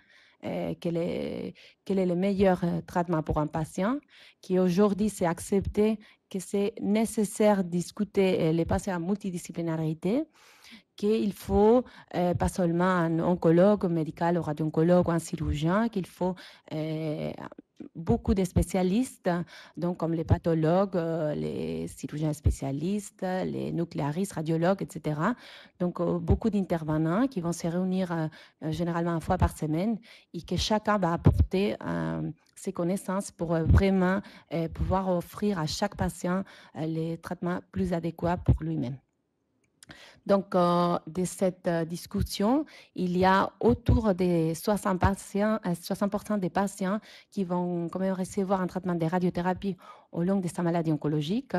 quel est, le meilleur traitement pour un patient, qui aujourd'hui c'est accepté que c'est nécessaire de discuter les patients en multidisciplinarité, qu'il faut euh, pas seulement un oncologue médical ou radio-oncologue ou un chirurgien, qu'il faut euh, beaucoup de spécialistes, donc comme les pathologues, euh, les chirurgiens spécialistes, les nucléaristes, radiologues, etc. Donc beaucoup d'intervenants qui vont se réunir généralement une fois par semaine et que chacun va apporter ses connaissances pour vraiment pouvoir offrir à chaque patient les traitements plus adéquats pour lui-même. Donc, euh, de cette euh, discussion, il y a autour des 60%, patients, 60 euh, des patients qui vont quand même recevoir un traitement de radiothérapie au long de sa maladie oncologique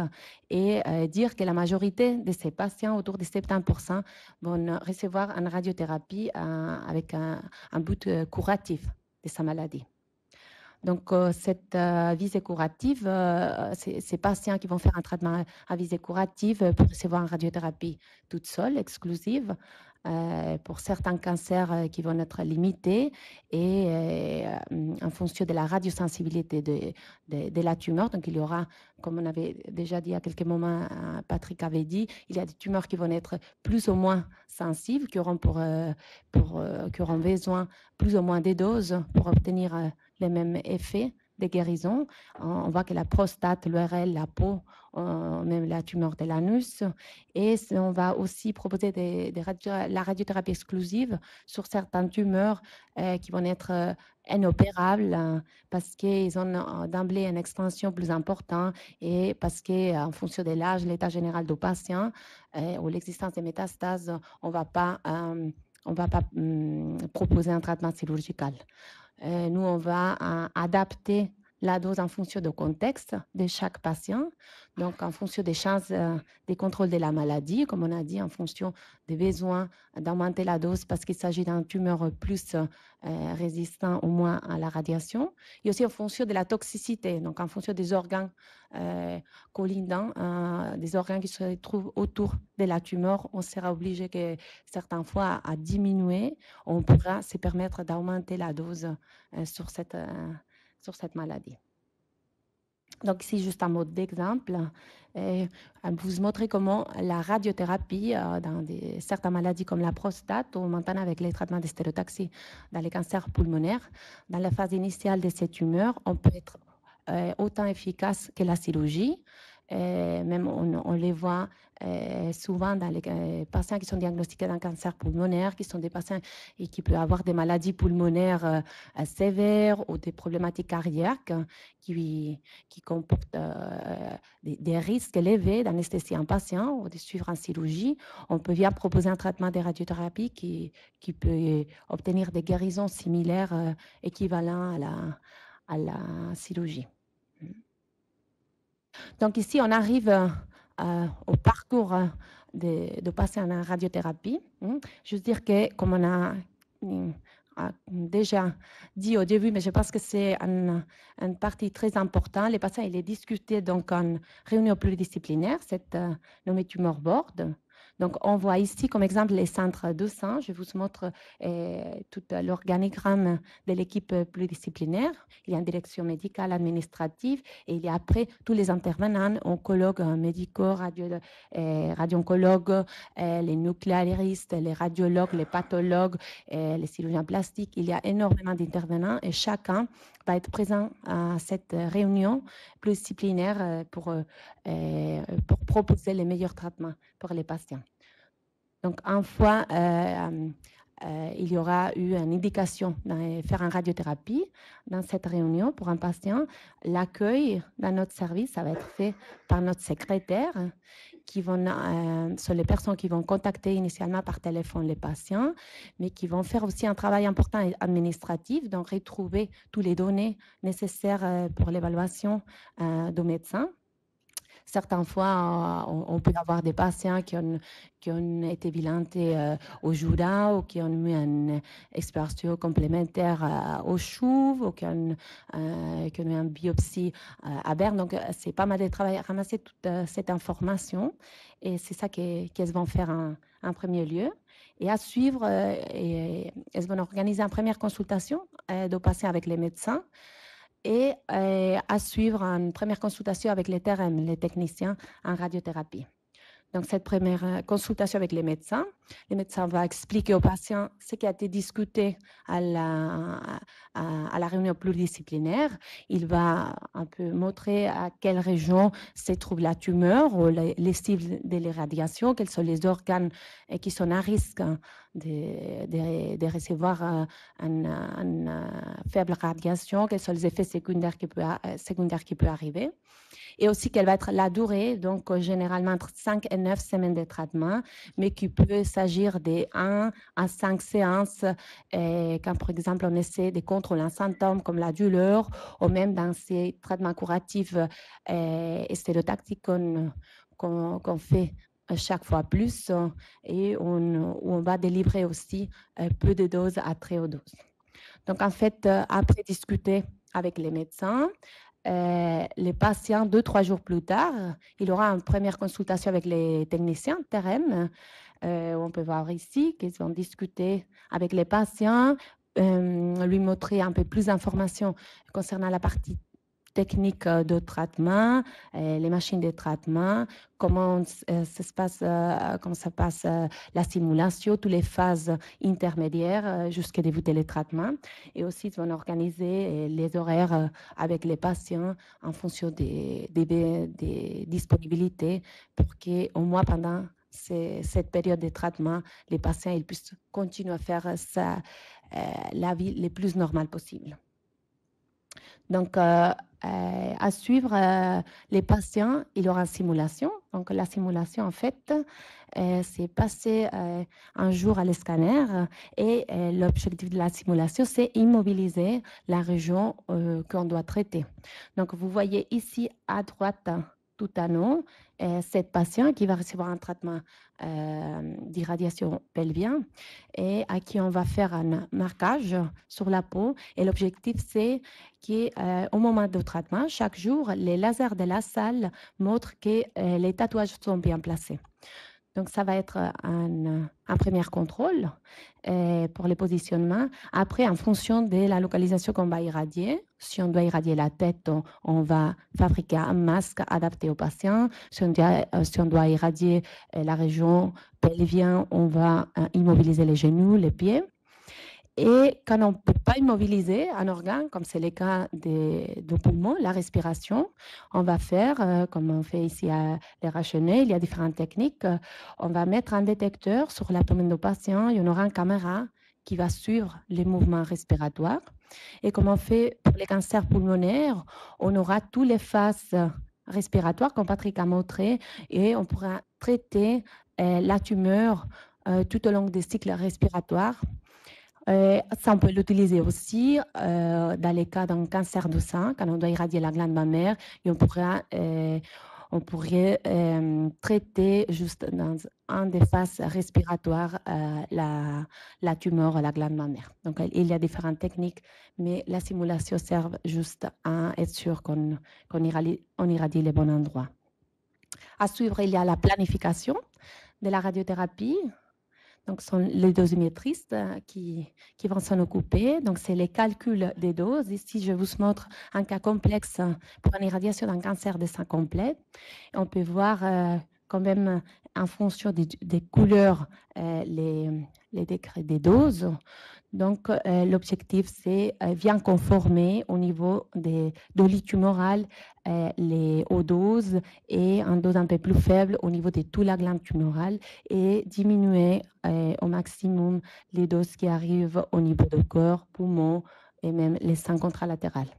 et dire que la majorité de ces patients, autour de 70%, vont recevoir une radiothérapie avec un but curatif de sa maladie. Donc, euh, cette euh, visée curative, euh, ces patients qui vont faire un traitement à visée curative pour recevoir une radiothérapie toute seule, exclusive, pour certains cancers qui vont être limités et en fonction de la radiosensibilité de, la tumeur. Donc, il y aura, comme on avait déjà dit à quelques moments, hein, Patrick avait dit, il y a des tumeurs qui vont être plus ou moins sensibles, qui auront, pour, pour qui auront besoin plus ou moins des doses pour obtenir les mêmes effets de guérison. On voit que la prostate, l'URL, la peau, euh, même la tumeur de l'anus. Et on va aussi proposer des, la radiothérapie exclusive sur certaines tumeurs euh, qui vont être euh, inopérables parce qu'ils ont d'emblée une extension plus importante et parce qu'en fonction de l'âge, l'état général du patient ou l'existence des métastases, on ne va pas, on va pas mm, proposer un traitement chirurgical. Euh, nous, on va adapter la dose en fonction du contexte de chaque patient, donc en fonction des chances euh, des contrôles de la maladie, comme on a dit, en fonction des besoins d'augmenter la dose parce qu'il s'agit d'un tumeur plus euh, résistant au moins à la radiation, et aussi en fonction de la toxicité, donc en fonction des organes euh, euh, des organes qui se trouvent autour de la tumeur, on sera obligé que certaines fois à diminuer, on pourra se permettre d'augmenter la dose sur cette sur cette maladie. Donc ici, juste un mot d'exemple, euh, vous montrer comment la radiothérapie euh, dans certaines maladies comme la prostate ou maintenant avec les traitements de stéréotaxie dans les cancers pulmonaires, dans la phase initiale de ces tumeurs, on peut être euh, autant efficace que la chirurgie. Euh, même on, les voit euh, souvent dans les euh, patients qui sont diagnostiqués d'un cancer pulmonaire, qui sont des patients et qui peuvent avoir des maladies pulmonaires sévères ou des problématiques cardiaques qui, qui comportent des, risques élevés d'anesthésie en patient ou de suivre une chirurgie. On peut bien proposer un traitement de radiothérapie qui, qui peut obtenir des guérisons similaires équivalents à la, à la chirurgie. Donc ici, on arrive euh, euh, au parcours euh, de, de, passer en radiothérapie. Hein. Je veux dire que, comme on a déjà dit au début, mais je pense que c'est un une, partie très importante, les patients il est discuté donc, en réunion pluridisciplinaire, c'est nommé tumor board. Donc, on voit ici, comme exemple, les centres de sang. Je vous montre euh, tout l'organigramme de l'équipe euh, pluridisciplinaire. Il y a une direction médicale, administrative, et il y a après tous les intervenants, oncologues, euh, médicaux, radio, oncologues les nucléaristes, les radiologues, les pathologues, les chirurgiens plastiques. Il y a énormément d'intervenants et chacun va être présent à cette réunion pluridisciplinaire pour, pour proposer les meilleurs traitements pour les patients. Donc, une fois, euh, euh, il y aura eu une indication de faire une radiothérapie dans cette réunion pour un patient. L'accueil dans notre service, ça va être fait par notre secrétaire, qui vont, euh, sont les personnes qui vont contacter initialement par téléphone les patients, mais qui vont faire aussi un travail important administratif, donc retrouver toutes les données nécessaires pour l'évaluation euh, de médecins certaines fois, euh, on, peut avoir des patients qui ont, été bilantés euh, au juda ou qui ont eu une expérience complémentaire euh, au chouve ou qui ont, eu une biopsie à Berne. Donc, c'est pas mal de travail ramasser toute cette information et c'est ça qu'elles vont faire en, premier lieu. Et à suivre, et, elles vont organiser une première consultation de patients avec les médecins et euh, à suivre une première consultation avec les TRM, les techniciens en radiothérapie. Donc, cette première euh, consultation avec les médecins, le médecin va expliquer au patient ce qui a été discuté à la, à, la réunion pluridisciplinaire. Il va un peu montrer à quelle région se trouve la tumeur ou les, cibles de l'irradiation, quels sont les organes qui sont à risque hein, de, de, recevoir euh, une, euh, faible radiation, quels sont les effets secondaires qui euh, peuvent secondaire qui peut arriver et aussi quelle va être la durée, donc généralement entre 5 et 9 semaines de traitement, mais qui peut s'agir des 1 à 5 séances, et quand par exemple on essaie de contrôler un symptôme comme la douleur, ou même dans ces traitements curatifs et, le stéréotactiques qu'on fait chaque fois plus et on, on va délivrer aussi euh, peu de doses à très haute dose. Donc en fait, euh, après discuter avec les médecins, euh, les patients, deux, trois jours plus tard, il aura une première consultation avec les techniciens de terrain euh, on peut voir ici qu'ils vont discuter avec les patients, euh, lui montrer un peu plus d'informations concernant la partie technique euh, de traitement, les machines de traitement, comment ça se passe, comment ça passe la simulation, toutes les phases intermédiaires jusqu'à débuter les traitements. Et aussi, ils vont organiser les horaires avec les patients en fonction des, des disponibilités pour qu'au moins pendant cette période de traitement, les patients ils puissent continuer à faire euh, euh, la vie le plus normale possible. Donc, euh, à suivre les patients, il y aura une simulation. Donc, la simulation, en fait, c'est passer un jour à l'escanner et l'objectif de la simulation, c'est immobiliser la région qu'on doit traiter. Donc, vous voyez ici à droite tout à nous cette patiente qui va recevoir un traitement d'irradiation pelvienne et à qui on va faire un marquage sur la peau. Et l'objectif, c'est qu'au moment du traitement, chaque jour, les lasers de la salle montrent que les tatouages sont bien placés. Donc, ça va être un, premier contrôle pour les positionnements. Après, en fonction de la localisation qu'on va irradier, si on doit irradier la tête, on, va fabriquer un masque adapté au patient. Euh, si on doit irradier euh, la région pelvienne, on va euh, immobiliser les genoux, les pieds. Et quand on ne peut pas immobiliser un organe, comme c'est le cas des, des, poumons, la respiration, on va faire, euh, comme on fait ici à les il y a différentes techniques, euh, on va mettre un détecteur sur l'abdomen du patient, il y en aura une caméra qui va suivre les mouvements respiratoires. Et comme on fait pour les cancers pulmonaires, on aura toutes les phases respiratoires, comme Patrick a montré, et on pourra traiter euh, la tumeur tout au long des cycles respiratoires euh, ça, on peut l'utiliser aussi euh, dans les cas d'un cancer du sein, quand on doit irradier la glande mammaire, et on euh, on pourrait traiter juste dans un des phases respiratoires la, la, tumeur à la glande mammaire. Donc, il y a différentes techniques, mais la simulation sert juste à être sûr qu'on irradie, on irradie les bons endroits. À suivre, il y a la planification de la radiothérapie. Donc, ce sont les dosimétristes euh, qui, qui vont s'en occuper. Donc, c'est les calculs des doses. Ici, je vous montre un cas complexe euh, pour une irradiation d'un cancer de sein complet. On peut voir euh, quand même, en fonction des, des couleurs, les, les décrets des doses. Donc, euh, l'objectif, c'est euh, bien conformer au niveau des, de l'itumorale euh, tumorale les hautes doses et en dose un peu plus faible au niveau de toute la glande tumorale et diminuer au maximum les doses qui arrivent au niveau du corps, poumons et même les seins contralatérales.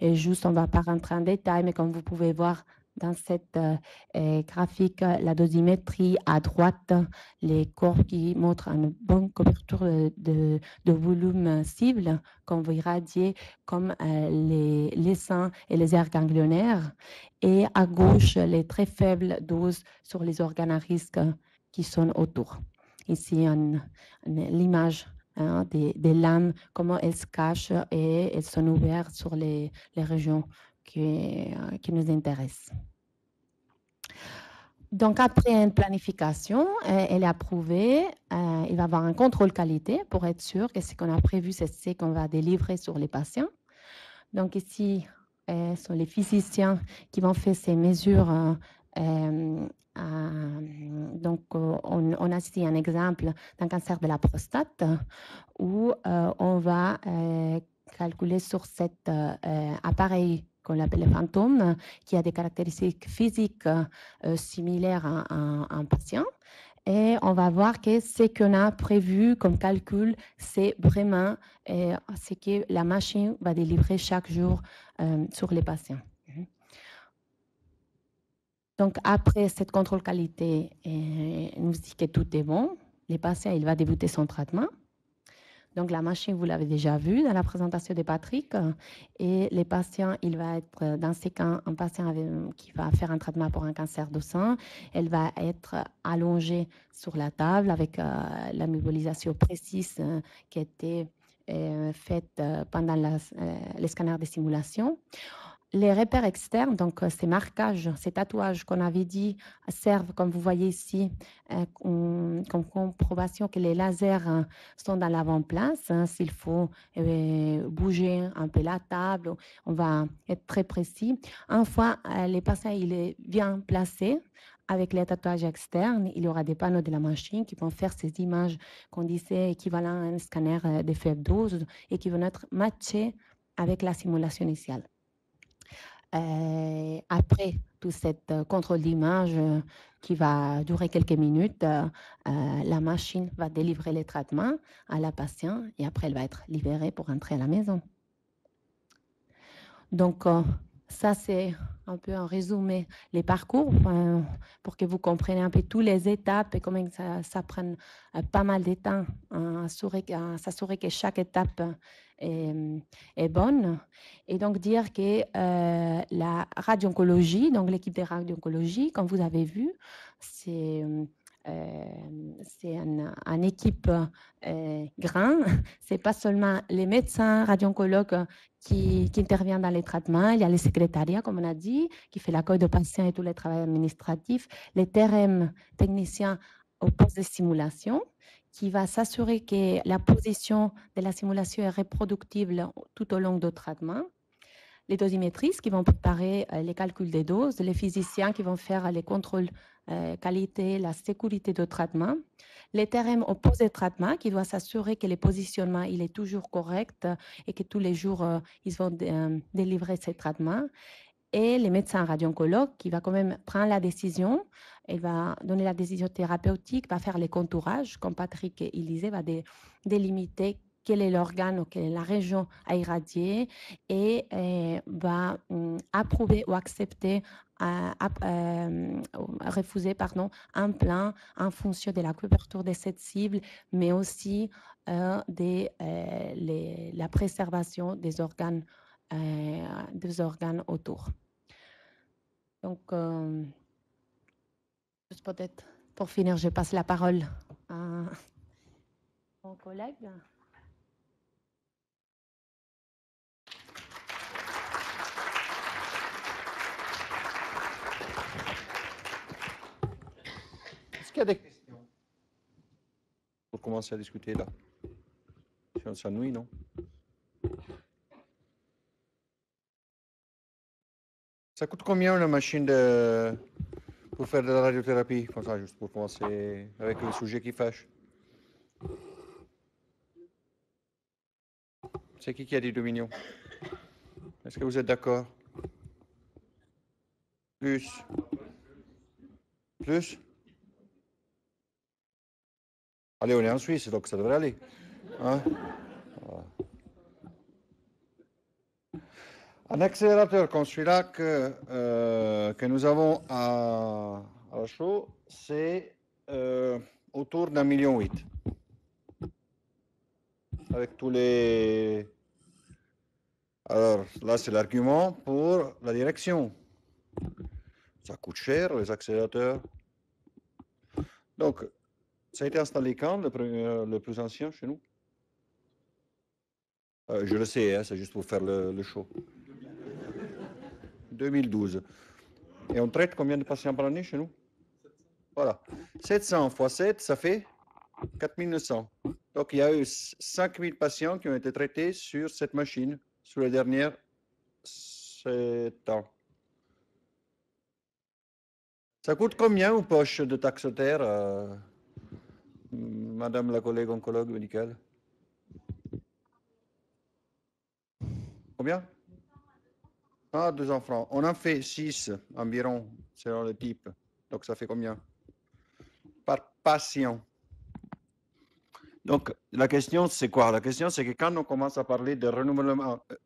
Et juste, on ne va pas rentrer en détail, mais comme vous pouvez voir, dans cette euh, euh, graphique, euh, la dosimétrie à droite, les corps qui montrent une bonne couverture de, volume cible qu'on veut irradier comme les, les seins et les aires ganglionnaires. Et à gauche, les très faibles doses sur les organes à risque qui sont autour. Ici, l'image hein, des, lames, comment elles se cachent et elles sont ouvertes sur les régions qui, euh, qui nous intéresse. Donc, après une planification, euh, elle est approuvée. Euh, il va y avoir un contrôle qualité pour être sûr que ce qu'on a prévu, c'est ce qu'on va délivrer sur les patients. Donc, ici, ce sont les physiciens qui vont faire ces mesures. donc, on, on, a ici un exemple d'un cancer de la prostate où on va calculer sur cet appareil qu'on appelle fantôme, qui a des caractéristiques physiques euh, similaires à, un patient. Et on va voir que ce qu'on a prévu comme calcul, c'est vraiment euh, ce que la machine va délivrer chaque jour euh, sur les patients. Mhm. Donc après cette contrôle qualité, nous dit que tout est bon. Les patients il va débuter son traitement. Donc la machine, vous l'avez déjà vue dans la présentation de Patrick. Et les patients, il va être, euh, dans ces cas, un patient euh, qui va faire un traitement pour un cancer de sein, elle va être allongée sur la table avec euh, la mobilisation précise qui a été faite pendant les scanners de simulation les repères externes, donc euh, ces marquages, ces tatouages qu'on avait dit, servent, comme vous voyez ici, euh, comme comprobation que les lasers hein, sont dans l'avant-place. Hein. S'il faut euh, bouger un peu la table, on va être très précis. Une fois les patients il est bien placé, avec les tatouages externes, il y aura des panneaux de la machine qui vont faire ces images qu'on disait équivalent à un scanner de faible dose et qui vont être matchées avec la simulation initiale et euh, après tout cette euh, contrôle d'image euh, qui va durer quelques minutes, la machine va délivrer les traitements à la patiente et après elle va être libérée pour rentrer à la maison. Donc, ça, c'est un peu en résumé les parcours pour que vous compreniez un peu toutes les étapes et comment ça, ça prend euh, pas mal de temps Ça hein, à s'assurer que chaque étape euh, est, bonne. Et donc dire que euh, la radio-oncologie, donc l'équipe de radio-oncologie, comme vous avez vu, c'est c'est une un équipe grande. C'est pas seulement les médecins, radio qui, interviennent dans les traitements. Il y a les secrétariats, comme on a dit, qui fait l'accueil de patients et tous les travaux administratifs. Les TRM, techniciens au poste de simulation qui va s'assurer que la position de la simulation est reproductible tout au long du traitement les dosimétristes qui vont préparer euh, les calculs des doses, les physiciens qui vont faire euh, les contrôles euh, qualité, la sécurité de traitement, les thérèmes opposés de traitement qui doivent s'assurer que le positionnement il est toujours correct et que tous les jours ils vont délivrer ces traitements et les médecins radioncologues qui va quand même prendre la décision, il va donner la décision thérapeutique, va faire les contourages, comme Patrick et Élisée, va délimiter quel est l'organe ou quelle est la région à irradier et, euh, va mm, approuver ou accepter, euh, euh, refuser pardon, un plan en fonction de la couverture de cette cible, mais aussi de la préservation des organes, des organes autour. Donc, peut-être pour finir, je passe la parole à mon collègue. qu'il y a des questions Pour commencer à discuter là. Si on s'ennuie, non Ça coûte combien la machine de... pour faire de la radiothérapie Comme ça, juste pour commencer avec le sujet qui fâche. C'est qui qui a dit Dominion Est-ce que vous êtes d'accord Plus Plus Allez, on est en Suisse, donc ça devrait aller. Un accélérateur comme celui-là que, euh, que nous avons à, à la c'est euh, autour d'un million huit. Avec tous les... Alors là, c'est l'argument pour la direction. Ça coûte cher, les accélérateurs. Donc, ça a été installé quand, le, euh, plus ancien chez nous euh, Je le sais, hein, c'est juste pour faire le, show. 2012. Et on traite combien de patients par année chez nous Voilà. 700 fois 7, ça fait 4900. Donc il y a eu 5000 patients qui ont été traités sur cette machine sur les dernières 7 ans. Ça coûte combien aux poches de euh Madame la collègue oncologue médicale. Combien Ah, deux enfants. On en fait 6 environ, selon le type. Donc, ça fait combien Par patient. Donc, la question, c'est quoi La question, c'est que quand on commence à parler de renouvellement euh,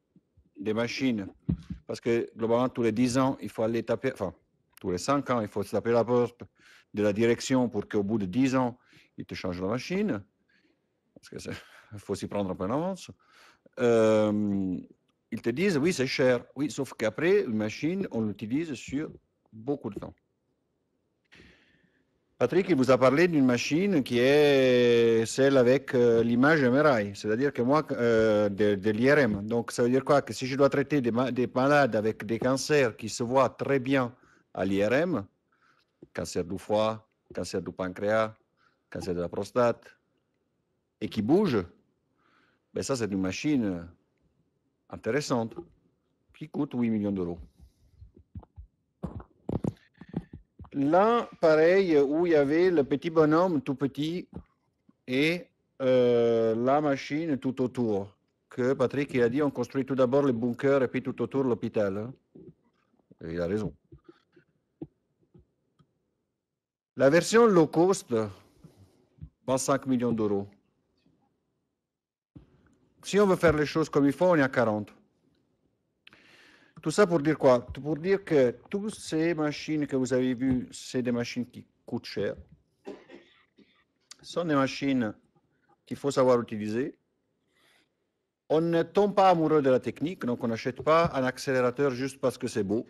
des machines, parce que globalement, tous les 10 ans, il faut aller taper, enfin, tous les 5 ans, il faut se taper la porte de la direction pour qu'au bout de 10 ans, ils te changent la machine, parce qu'il faut s'y prendre un peu en avance. Euh, ils te disent, oui, c'est cher. Oui, sauf qu'après, une machine, on l'utilise sur beaucoup de temps. Patrick, il vous a parlé d'une machine qui est celle avec euh, l'image MRI, c'est-à-dire que moi, euh, de, l'IRM. Donc, ça veut dire quoi Que si je dois traiter des, des, malades avec des cancers qui se voient très bien à l'IRM, cancer du foie, cancer du pancréas, cancer de la prostate, et qui bouge, ben ça c'est une machine intéressante qui coûte 8 millions d'euros. Là, pareil, où il y avait le petit bonhomme tout petit et euh, la machine tout autour. Que Patrick a dit, on construit tout d'abord le bunker et puis tout autour l'hôpital. Hein. il a raison. La version low cost 25 millions d'euros. Si on veut faire les choses comme il faut, on est à 40. Tout ça pour dire quoi Pour dire que toutes ces machines que vous avez vues, c'est des machines qui coûtent cher. Ce sont des machines qu'il faut savoir utiliser. On ne tombe pas amoureux de la technique, donc on n'achète pas un accélérateur juste parce que c'est beau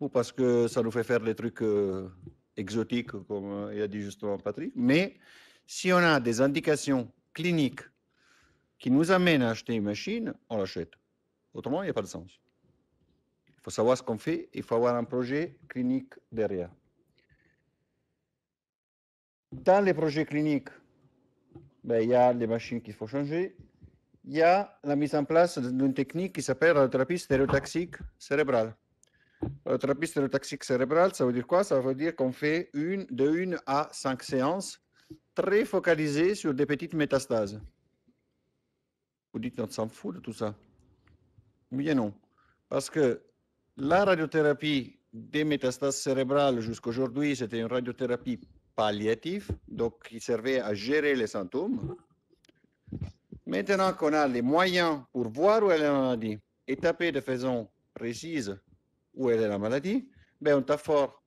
ou parce que ça nous fait faire des trucs euh, exotiques, comme euh, il a dit justement Patrick. Mais si on a des indications cliniques qui nous amènent à acheter une machine, on l'achète. Autrement, il n'y a pas de sens. Il faut savoir ce qu'on fait, il faut avoir un projet clinique derrière. Dans les projets cliniques, ben, il y a les machines qu'il faut changer, il y a la mise en place d'une technique qui s'appelle la thérapie stéréotaxique cérébrale. La thérapie stéréotaxique cérébrale, ça veut dire quoi Ça veut dire qu'on fait une, de une à cinq séances très focalisé sur des petites métastases. Vous dites, on s'en fout de tout ça. Bien non. Parce que la radiothérapie des métastases cérébrales jusqu'à aujourd'hui, c'était une radiothérapie palliative, donc qui servait à gérer les symptômes. Maintenant qu'on a les moyens pour voir où est la maladie et taper de façon précise où est la maladie, ben on t'a fort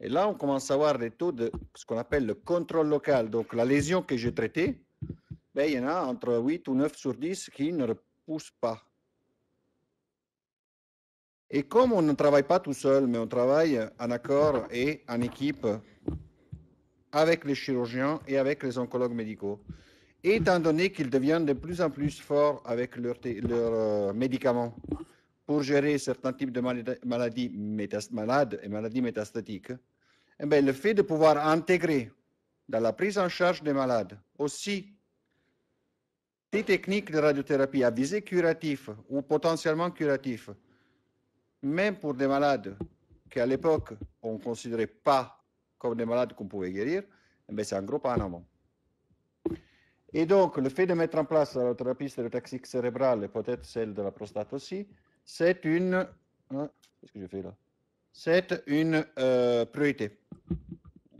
et là, on commence à voir des taux de ce qu'on appelle le contrôle local. Donc, la lésion que j'ai traitée, ben, il y en a entre 8 ou 9 sur 10 qui ne repoussent pas. Et comme on ne travaille pas tout seul, mais on travaille en accord et en équipe avec les chirurgiens et avec les oncologues médicaux, étant donné qu'ils deviennent de plus en plus forts avec leurs euh, médicaments, pour gérer certains types de maladies, malades et maladies métastatiques, eh ben, le fait de pouvoir intégrer dans la prise en charge des malades aussi des techniques de radiothérapie à visée curative ou potentiellement curative, même pour des malades qu'à l'époque on ne considérait pas comme des malades qu'on pouvait guérir, mais eh ben, c'est un gros pas en Et donc, le fait de mettre en place la thérapie stéréotaxique cérébrale et peut-être celle de la prostate aussi, c'est une, hein, là C'est une euh, priorité.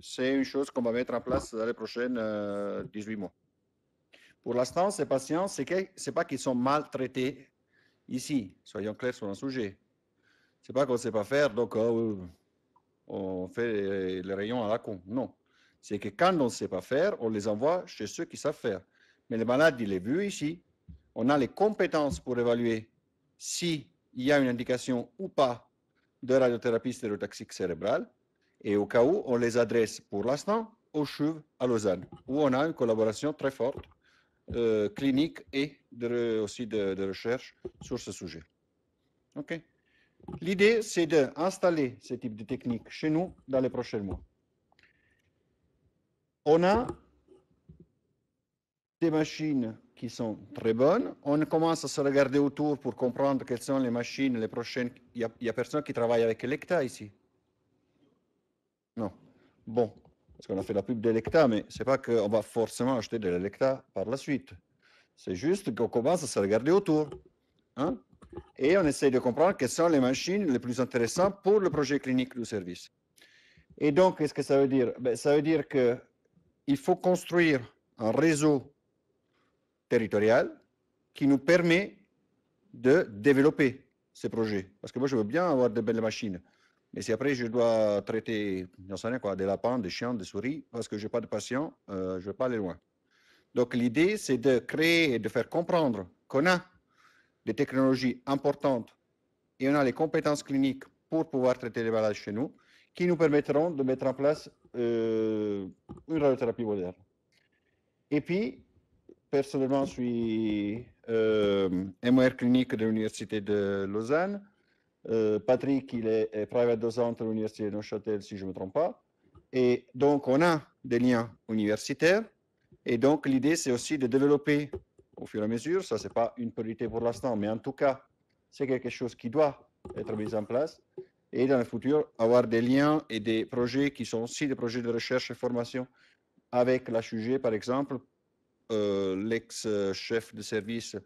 C'est une chose qu'on va mettre en place dans les prochaines 18 euh, mois. Pour l'instant, ces patients, ce n'est pas qu'ils sont maltraités ici. Soyons clairs sur le sujet. Ce n'est pas qu'on ne sait pas faire, donc oh, oh, on fait les rayons à la con. Non. C'est que quand on ne sait pas faire, on les envoie chez ceux qui savent faire. Mais les malades, il est vu ici. On a les compétences pour évaluer si il y a une indication ou pas de radiothérapie stéréotaxique cérébrale. Et au cas où, on les adresse pour l'instant au CHUV à Lausanne, où on a une collaboration très forte euh, clinique et aussi de, recherche sur ce sujet. OK. L'idée, c'est d'installer ce type de technique chez nous dans les prochains mois. On a des machines qui sont très bonnes. On commence à se regarder autour pour comprendre quelles sont les machines, les prochaines. Il n'y a, personne qui travaille avec Electa ici Non. Bon, parce qu'on a fait la pub d'Electa, mais ce n'est pas qu'on va forcément acheter de l'Electa par la suite. C'est juste qu'on commence à se regarder autour. Hein. Et on essaye de comprendre quelles sont les machines les plus intéressantes pour le projet clinique du service. Et donc, qu'est-ce que ça veut dire ben, Ça veut dire qu'il faut construire un réseau territoriale qui nous permet de développer ces projets. Parce que moi, je veux bien avoir de belles machines. Mais si après, je dois traiter, quoi, des lapins, des chiens, des souris, parce que je n'ai pas de patients, euh, je ne vais pas aller loin. Donc, l'idée, c'est de créer et de faire comprendre qu'on a des technologies importantes et on a les compétences cliniques pour pouvoir traiter les malades chez nous, qui nous permettront de mettre en place euh, une radiothérapie moderne. Et puis, personnellement, je suis euh, MR clinique de l'Université de Lausanne. Euh, Patrick, il est, private docent de l'Université de Neuchâtel, si je ne me trompe pas. Et donc, on a des liens universitaires. Et donc, l'idée, c'est aussi de développer au fur et à mesure, ça, ce n'est pas une priorité pour l'instant, mais en tout cas, c'est quelque chose qui doit être mis en place. Et dans le futur, avoir des liens et des projets qui sont aussi des projets de recherche et formation avec la SUG, par exemple, euh, l'ex-chef de service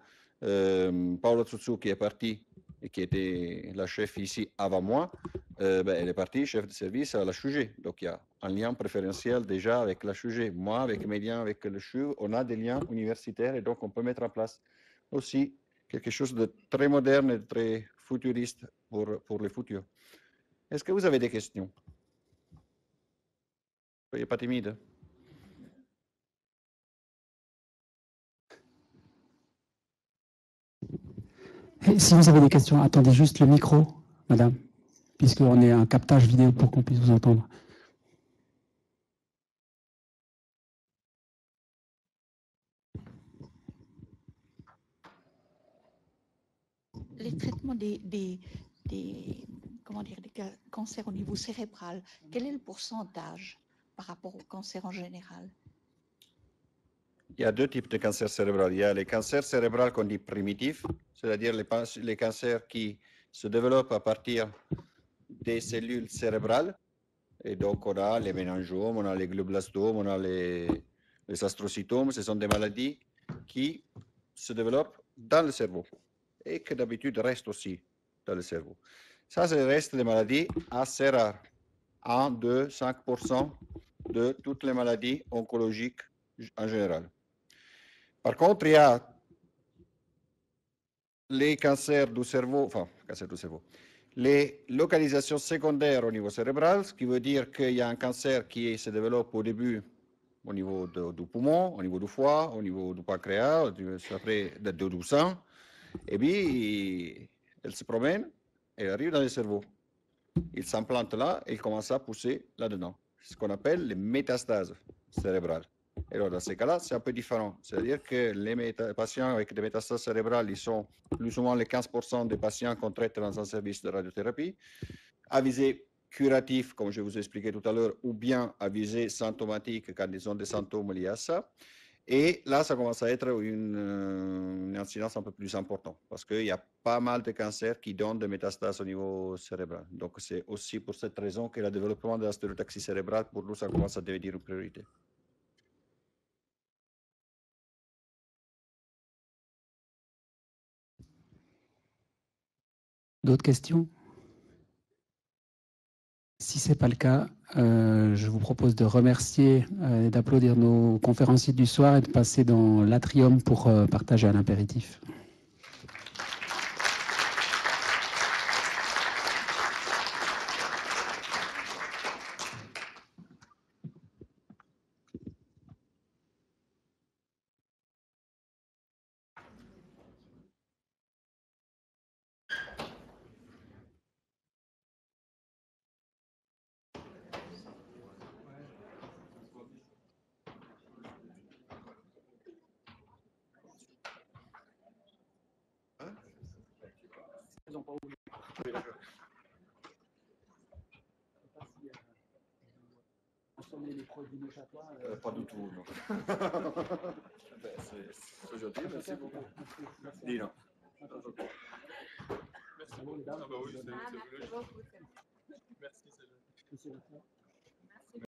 euh, Paolo Tsutsu qui est parti et qui était la chef ici avant moi, euh, ben, elle est partie chef de service à la CHUG. Donc il y a un lien préférentiel déjà avec la CHUG. Moi, avec mes liens avec le CHU, on a des liens universitaires et donc on peut mettre en place aussi quelque chose de très moderne et de très futuriste pour, pour le futur. Est-ce que vous avez des questions Soyez pas timide. Hein. Si vous avez des questions, attendez juste le micro, madame, puisqu'on est un captage vidéo pour qu'on puisse vous entendre. Les traitements des, des cancers au niveau cérébral, quel est le pourcentage par rapport au cancer en général il y a deux types de cancers cérébraux. Il y a les cancers cérébraux qu'on dit primitifs, c'est-à-dire les, cancers qui se développent à partir des cellules cérébrales. Et donc, on a les méningiomes, on a les glioblastomes, on a les, astrocytomes. Ce sont des maladies qui se développent dans le cerveau et que d'habitude restent aussi dans le cerveau. Ça, c'est le reste des maladies assez rares. 1, 2, 5% de toutes les maladies oncologiques en général. Par contre, il y a les cancers du cerveau, enfin, cancer du cerveau, les localisations secondaires au niveau cérébral, ce qui veut dire qu'il y a un cancer qui se développe au début au niveau du poumon, au niveau du foie, au niveau du pancréas, du, après de, de, du et puis elle se promène et arrive dans le cerveau. Il s'implante là et il commence à pousser là-dedans. ce qu'on appelle les métastases cérébrales dans e ces cas-là, c'est un peu différent. C'est-à-dire que les patients avec des métastases cérébrales, ils sont plus ou moins les 15% des patients qu'on traite dans un service de radiothérapie, à visée curative, comme je vous ai expliqué tout à l'heure, ou bien à visée symptomatique quand ils ont des symptômes liés à ça. Et là, ça commence à être une, une incidence un peu plus importante parce qu'il y a pas mal de cancers qui donnent des métastases au niveau cérébral. Donc, c'est aussi pour cette raison que le développement de la stéréotaxie cérébrale, pour nous, ça commence à devenir une priorité. D'autres questions Si ce n'est pas le cas, euh, je vous propose de remercier euh, et d'applaudir nos conférenciers du soir et de passer dans l'atrium pour euh, partager un impéritif.